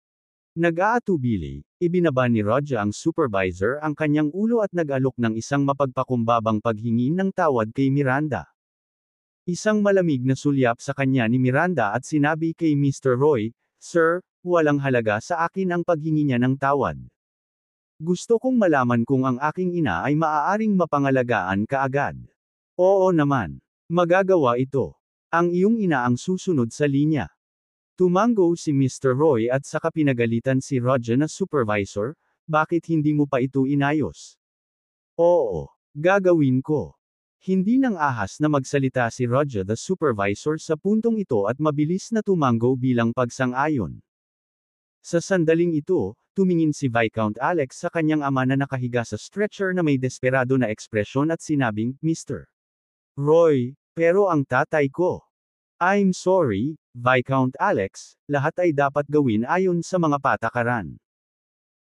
Nag-aatubili, ibinaba ni Roger ang supervisor ang kanyang ulo at nag-alok ng isang mapagpakumbabang paghingi ng tawad kay Miranda. Isang malamig na sulyap sa kanya ni Miranda at sinabi kay Mr. Roy, Sir, walang halaga sa akin ang paghingi niya ng tawad. Gusto kong malaman kung ang aking ina ay maaaring mapangalagaan kaagad. Oo naman. Magagawa ito. Ang iyong ina ang susunod sa linya. Tumango si Mr. Roy at saka pinagalitan si Roger na supervisor, bakit hindi mo pa ito inayos? Oo, gagawin ko. Hindi nang ahas na magsalita si Roger the supervisor sa puntong ito at mabilis na tumango bilang pagsang-ayon. Sa sandaling ito, tumingin si Viscount Alex sa kanyang ama na nakahiga sa stretcher na may desperado na ekspresyon at sinabing, Mr. Roy, pero ang tatay ko. I'm sorry, Viscount Alex, lahat ay dapat gawin ayon sa mga patakaran.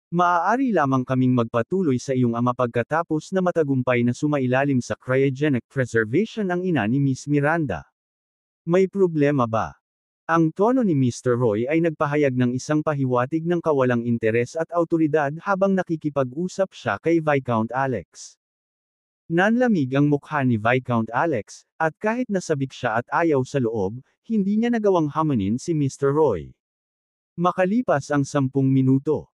Maaari lamang kaming magpatuloy sa iyong ama pagkatapos na matagumpay na sumailalim sa cryogenic preservation ang ina ni Miss Miranda. May problema ba? Ang tono ni Mr. Roy ay nagpahayag ng isang pahiwatig ng kawalang interes at autoridad habang nakikipag-usap siya kay Viscount Alex. Nanlamig ang mukha ni Viscount Alex, at kahit nasabik siya at ayaw sa loob, hindi niya nagawang hamunin si Mr. Roy. Makalipas ang sampung minuto.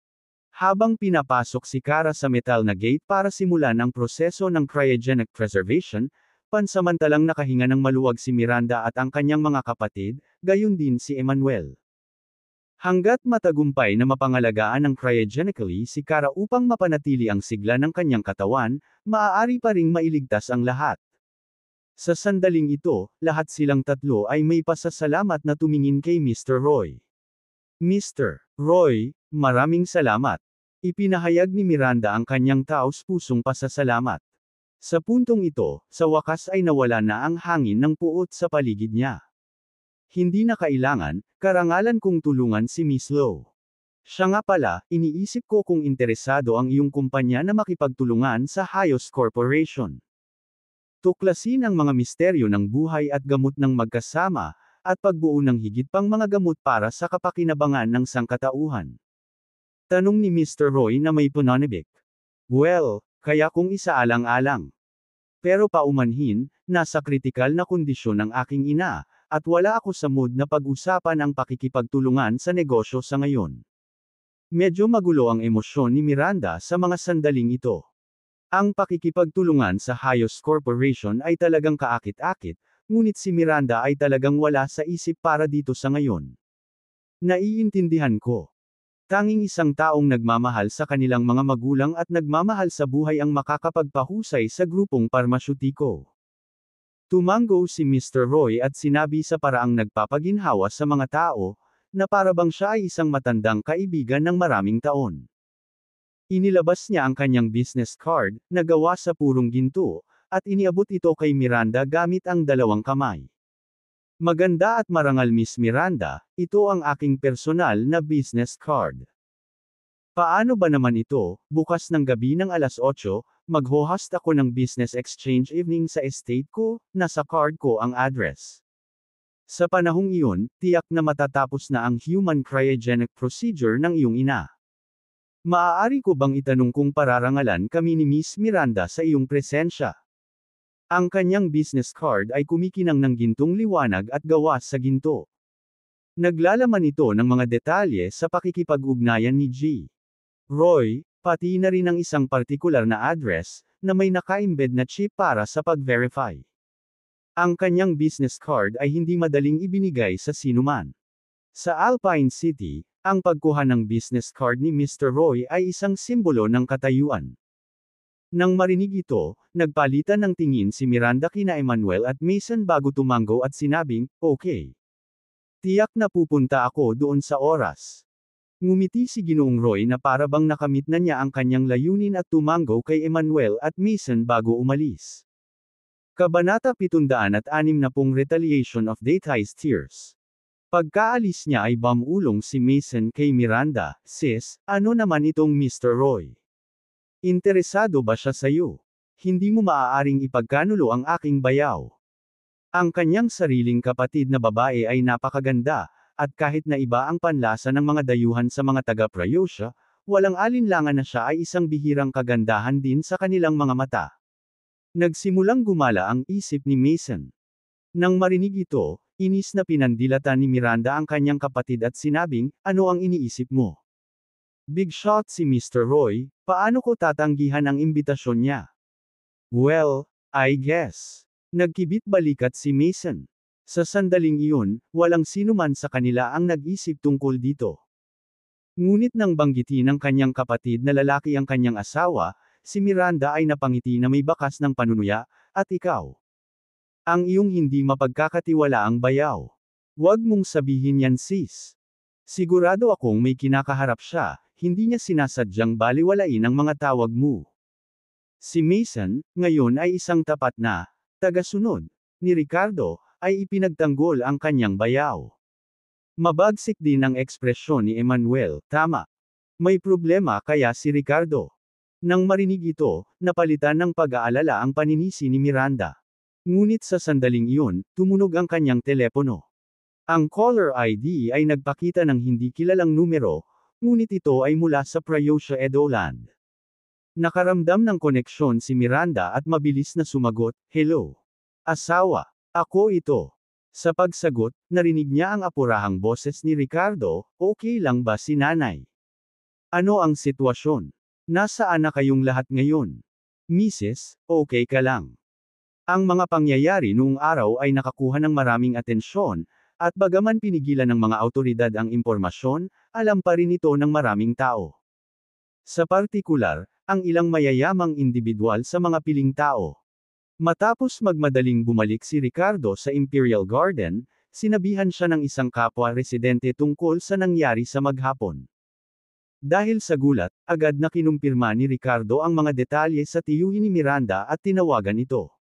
Habang pinapasok si Kara sa metal na gate para simulan ang proseso ng cryogenic preservation, Pansamantalang nakahinga ng maluwag si Miranda at ang kanyang mga kapatid, gayon din si Emmanuel. Hanggat matagumpay na mapangalagaan ng cryogenically si Kara upang mapanatili ang sigla ng kanyang katawan, maaari pa ring mailigtas ang lahat. Sa sandaling ito, lahat silang tatlo ay may pasasalamat na tumingin kay Mr. Roy. Mr. Roy, maraming salamat. Ipinahayag ni Miranda ang kanyang taos pusong pasasalamat. Sa puntong ito, sa wakas ay nawala na ang hangin ng puot sa paligid niya. Hindi na kailangan, karangalan kong tulungan si Miss Lowe. Siya nga pala, iniisip ko kung interesado ang iyong kumpanya na makipagtulungan sa Hayos Corporation. Tuklasin ang mga misteryo ng buhay at gamot ng magkasama, at pagbuo ng higit pang mga gamot para sa kapakinabangan ng sangkatauhan. Tanong ni Mr. Roy na may punanibik. Well, kaya kung isaalang-alang. Pero paumanhin, nasa kritikal na kondisyon ang aking ina, at wala ako sa mood na pag-usapan ang pakikipagtulungan sa negosyo sa ngayon. Medyo magulo ang emosyon ni Miranda sa mga sandaling ito. Ang pakikipagtulungan sa Hayos Corporation ay talagang kaakit-akit, ngunit si Miranda ay talagang wala sa isip para dito sa ngayon. Naiintindihan ko. Tanging isang taong nagmamahal sa kanilang mga magulang at nagmamahal sa buhay ang makakapagpahusay sa grupong parmasyutiko. Tumanggo si Mr. Roy at sinabi sa paraang nagpapaginhawa sa mga tao, na parabang siya ay isang matandang kaibigan ng maraming taon. Inilabas niya ang kanyang business card, na gawa sa purong ginto, at iniabot ito kay Miranda gamit ang dalawang kamay. Maganda at marangal Miss Miranda, ito ang aking personal na business card. Paano ba naman ito, bukas ng gabi ng alas 8, mag-host ako ng business exchange evening sa estate ko, nasa card ko ang address. Sa panahong iyon, tiyak na matatapos na ang human cryogenic procedure ng iyong ina. Maaari ko bang itanong kung pararangalan kami ni Miss Miranda sa iyong presensya? Ang kanyang business card ay kumikinang ng gintong liwanag at gawa sa ginto. Naglalaman ito ng mga detalye sa pakikipag-ugnayan ni G. Roy, pati na rin ang isang partikular na address, na may nakaimbed na chip para sa pag-verify. Ang kanyang business card ay hindi madaling ibinigay sa sinuman. Sa Alpine City, ang pagkuha ng business card ni Mr. Roy ay isang simbolo ng katayuan. Nang marinig ito, nagpalitan ng tingin si Miranda kina Emmanuel at Mason bago tumanggo at sinabing, okay. Tiyak na pupunta ako doon sa oras. Ngumiti si Ginoong Roy na para bang nakamit na niya ang kanyang layunin at tumanggo kay Emmanuel at Mason bago umalis. Kabanata 760 Retaliation of Daytai's Tears Pagkaalis niya ay bamulong si Mason kay Miranda, Sis, ano naman itong Mr. Roy? Interesado ba siya sa'yo? Hindi mo maaaring ipagkanulo ang aking bayaw. Ang kanyang sariling kapatid na babae ay napakaganda, at kahit na iba ang panlasa ng mga dayuhan sa mga taga-Prayosha, walang alinlangan na siya ay isang bihirang kagandahan din sa kanilang mga mata. Nagsimulang gumala ang isip ni Mason. Nang marinig ito, inis na pinandilata ni Miranda ang kanyang kapatid at sinabing, ano ang iniisip mo? Big shot si Mr. Roy, paano ko tatanggihan ang imbitasyon niya? Well, I guess. Nagkibit balikat si Mason. Sa sandaling iyon, walang sinuman sa kanila ang nag-isip tungkol dito. Ngunit nang banggitin ng kanyang kapatid na lalaki ang kanyang asawa, si Miranda ay napangiti na may bakas ng panunuya, at ikaw. Ang iyong hindi mapagkakatiwala ang bayaw. Huwag mong sabihin yan sis. Sigurado akong may kinakaharap siya, hindi niya sinasadyang baliwalain ang mga tawag mo. Si Mason, ngayon ay isang tapat na, tagasunod, ni Ricardo, ay ipinagtanggol ang kanyang bayaw. Mabagsik din ang ekspresyon ni Emmanuel, tama. May problema kaya si Ricardo. Nang marinig ito, napalitan ng pag-aalala ang paninisi ni Miranda. Ngunit sa sandaling iyon, tumunog ang kanyang telepono. Ang caller ID ay nagpakita ng hindi kilalang numero, ngunit ito ay mula sa Prayosia Edoland. Nakaramdam ng koneksyon si Miranda at mabilis na sumagot, Hello. Asawa. Ako ito. Sa pagsagot, narinig niya ang apurahang boses ni Ricardo, okay lang ba si nanay? Ano ang sitwasyon? Nasaan na kayong lahat ngayon? Mrs., okay ka lang. Ang mga pangyayari noong araw ay nakakuha ng maraming atensyon, at bagaman pinigilan ng mga autoridad ang impormasyon, alam pa rin ito ng maraming tao. Sa partikular, ang ilang mayayamang individual sa mga piling tao. Matapos magmadaling bumalik si Ricardo sa Imperial Garden, sinabihan siya ng isang kapwa residente tungkol sa nangyari sa maghapon. Dahil sa gulat, agad na kinumpirma ni Ricardo ang mga detalye sa tiyuhin ni Miranda at tinawagan ito.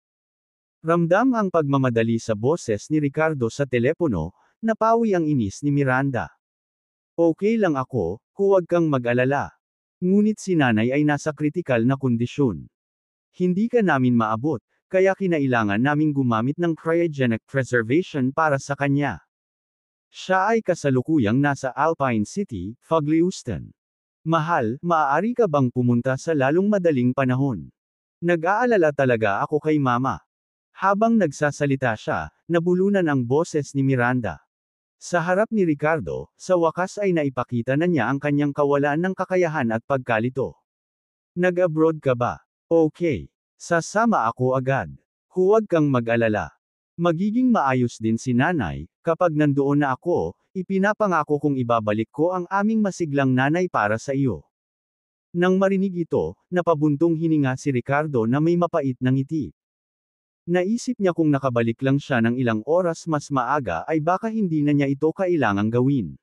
Ramdam ang pagmamadali sa boses ni Ricardo sa telepono, napawi ang inis ni Miranda. Okay lang ako, huwag kang mag-alala. Ngunit si nanay ay nasa kritikal na kondisyon. Hindi ka namin maabot, kaya kinailangan naming gumamit ng cryogenic preservation para sa kanya. Siya ay kasalukuyang nasa Alpine City, Fogliuston. Mahal, maaari ka bang pumunta sa lalong madaling panahon? Nag-aalala talaga ako kay mama. Habang nagsasalita siya, nabulunan ang boses ni Miranda. Sa harap ni Ricardo, sa wakas ay naipakita na niya ang kanyang kawalaan ng kakayahan at pagkalito. Nag-abroad ka ba? Okay. Sasama ako agad. Huwag kang mag-alala. Magiging maayos din si nanay, kapag nandoon na ako, ipinapangako kong ibabalik ko ang aming masiglang nanay para sa iyo. Nang marinig ito, napabuntong hininga si Ricardo na may mapait ng ngiti. Naisip niya kung nakabalik lang siya ng ilang oras mas maaga ay baka hindi na niya ito kailangang gawin.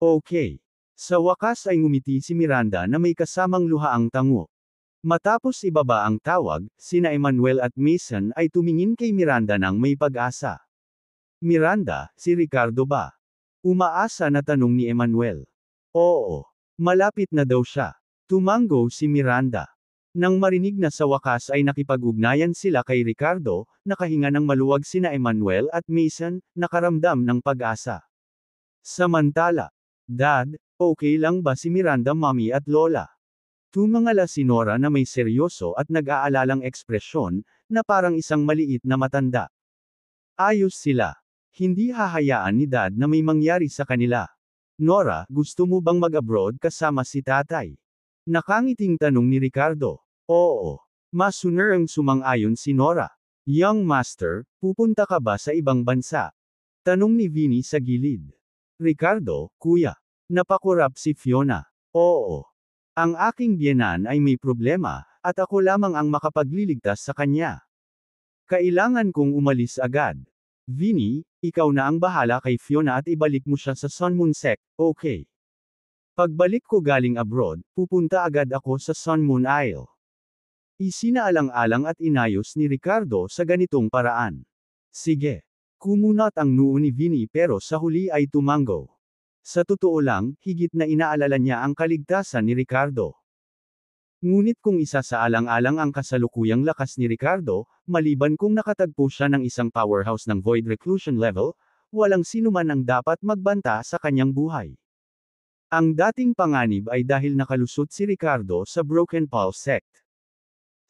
Okay. Sa wakas ay ngumiti si Miranda na may kasamang luhaang tango. Matapos ibaba ang tawag, sina Emmanuel at Mason ay tumingin kay Miranda ng may pag-asa. Miranda, si Ricardo ba? Umaasa na tanong ni Emmanuel. Oo. Malapit na daw siya. Tumango si Miranda. Nang marinig na sa wakas ay nakipag-ugnayan sila kay Ricardo, nakahinga ng maluwag sina Emmanuel at Mason, nakaramdam ng pag-asa. Samantala, Dad, okay lang ba si Miranda Mommy at Lola? Tumangala si Nora na may seryoso at nag-aalalang ekspresyon, na parang isang maliit na matanda. Ayos sila. Hindi hahayaan ni Dad na may mangyari sa kanila. Nora, gusto mo bang mag-abroad kasama si tatay? Nakangiting tanong ni Ricardo. Oo. Masuner ang sumang-ayon si Nora. Young Master, pupunta ka ba sa ibang bansa? Tanong ni Vinny sa gilid. Ricardo, kuya. Napakurap si Fiona. Oo. Ang aking biyanan ay may problema, at ako lamang ang makapagliligtas sa kanya. Kailangan kong umalis agad. Vinny, ikaw na ang bahala kay Fiona at ibalik mo siya sa Sunmoon Sect, okay. Pagbalik ko galing abroad, pupunta agad ako sa Sunmoon Isle. Isinaalang-alang at inayos ni Ricardo sa ganitong paraan. Sige. Kumunot ang noo ni Vinny pero sa huli ay tumango. Sa totoo lang, higit na inaalala niya ang kaligtasan ni Ricardo. Ngunit kung isa sa alang-alang ang kasalukuyang lakas ni Ricardo, maliban kung nakatagpo siya ng isang powerhouse ng void reclusion level, walang sinuman ang dapat magbanta sa kanyang buhay. Ang dating panganib ay dahil nakalusot si Ricardo sa Broken Pulse sect.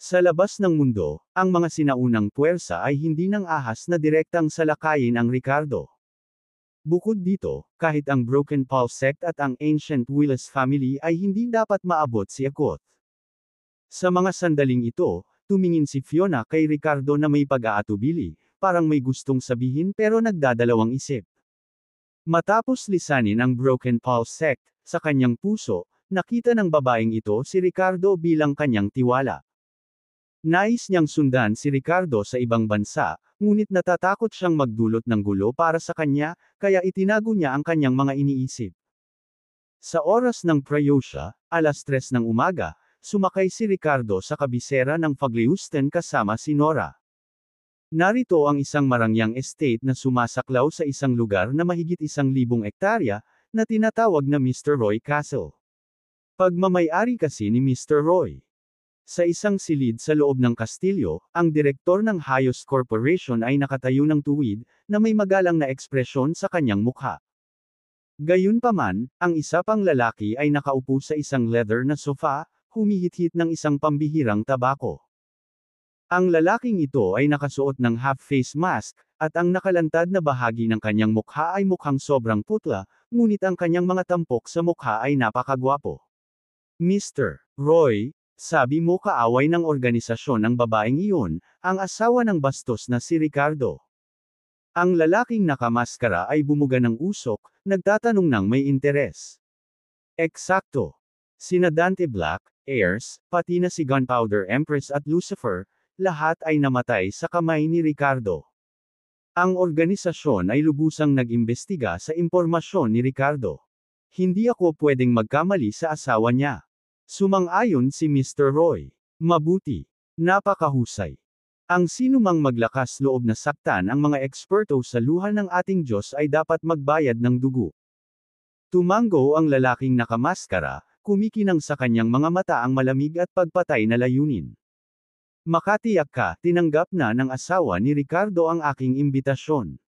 Sa labas ng mundo, ang mga sinaunang puwersa ay hindi ng ahas na direktang salakayin ang Ricardo. Bukod dito, kahit ang Broken Paul sect at ang Ancient Willis family ay hindi dapat maabot si Akot. Sa mga sandaling ito, tumingin si Fiona kay Ricardo na may pag-aatubili, parang may gustong sabihin pero nagdadalawang isip. Matapos lisanin ang Broken Paul sect, sa kanyang puso, nakita ng babaeng ito si Ricardo bilang kanyang tiwala. Nais niyang sundan si Ricardo sa ibang bansa, ngunit natatakot siyang magdulot ng gulo para sa kanya, kaya itinago niya ang kanyang mga iniisip. Sa oras ng Prayosha, alas tres ng umaga, sumakay si Ricardo sa kabisera ng Fagliusten kasama si Nora. Narito ang isang marangyang estate na sumasaklaw sa isang lugar na mahigit isang libong ektarya, na tinatawag na Mr. Roy Castle. Pagmamayari kasi ni Mr. Roy. Sa isang silid sa loob ng kastilyo, ang direktor ng Hayos Corporation ay nakatayo ng tuwid, na may magalang na ekspresyon sa kanyang mukha. Gayunpaman, ang isa pang lalaki ay nakaupo sa isang leather na sofa, humihit-hit ng isang pambihirang tabako. Ang lalaking ito ay nakasuot ng half-face mask, at ang nakalantad na bahagi ng kanyang mukha ay mukhang sobrang putla, ngunit ang kanyang mga tampok sa mukha ay napakagwapo. Mr. Roy, sabi mo kaaway ng organisasyon ng babaeng iyon, ang asawa ng bastos na si Ricardo. Ang lalaking nakamaskara ay bumuga ng usok, nagtatanong ng may interes. Eksakto. Sina Dante Black, Ayers, pati na si Gunpowder Empress at Lucifer, lahat ay namatay sa kamay ni Ricardo. Ang organisasyon ay lubusang nag-imbestiga sa impormasyon ni Ricardo. Hindi ako pwedeng magkamali sa asawa niya. Sumang-ayon si Mr. Roy. Mabuti. Napakahusay. Ang sinumang maglakas loob na saktan ang mga eksperto sa luha ng ating Diyos ay dapat magbayad ng dugo. Tumango ang lalaking nakamaskara, kumikinang sa kanyang mga mata ang malamig at pagpatay na layunin. Makatiyak ka, tinanggap na ng asawa ni Ricardo ang aking imbitasyon.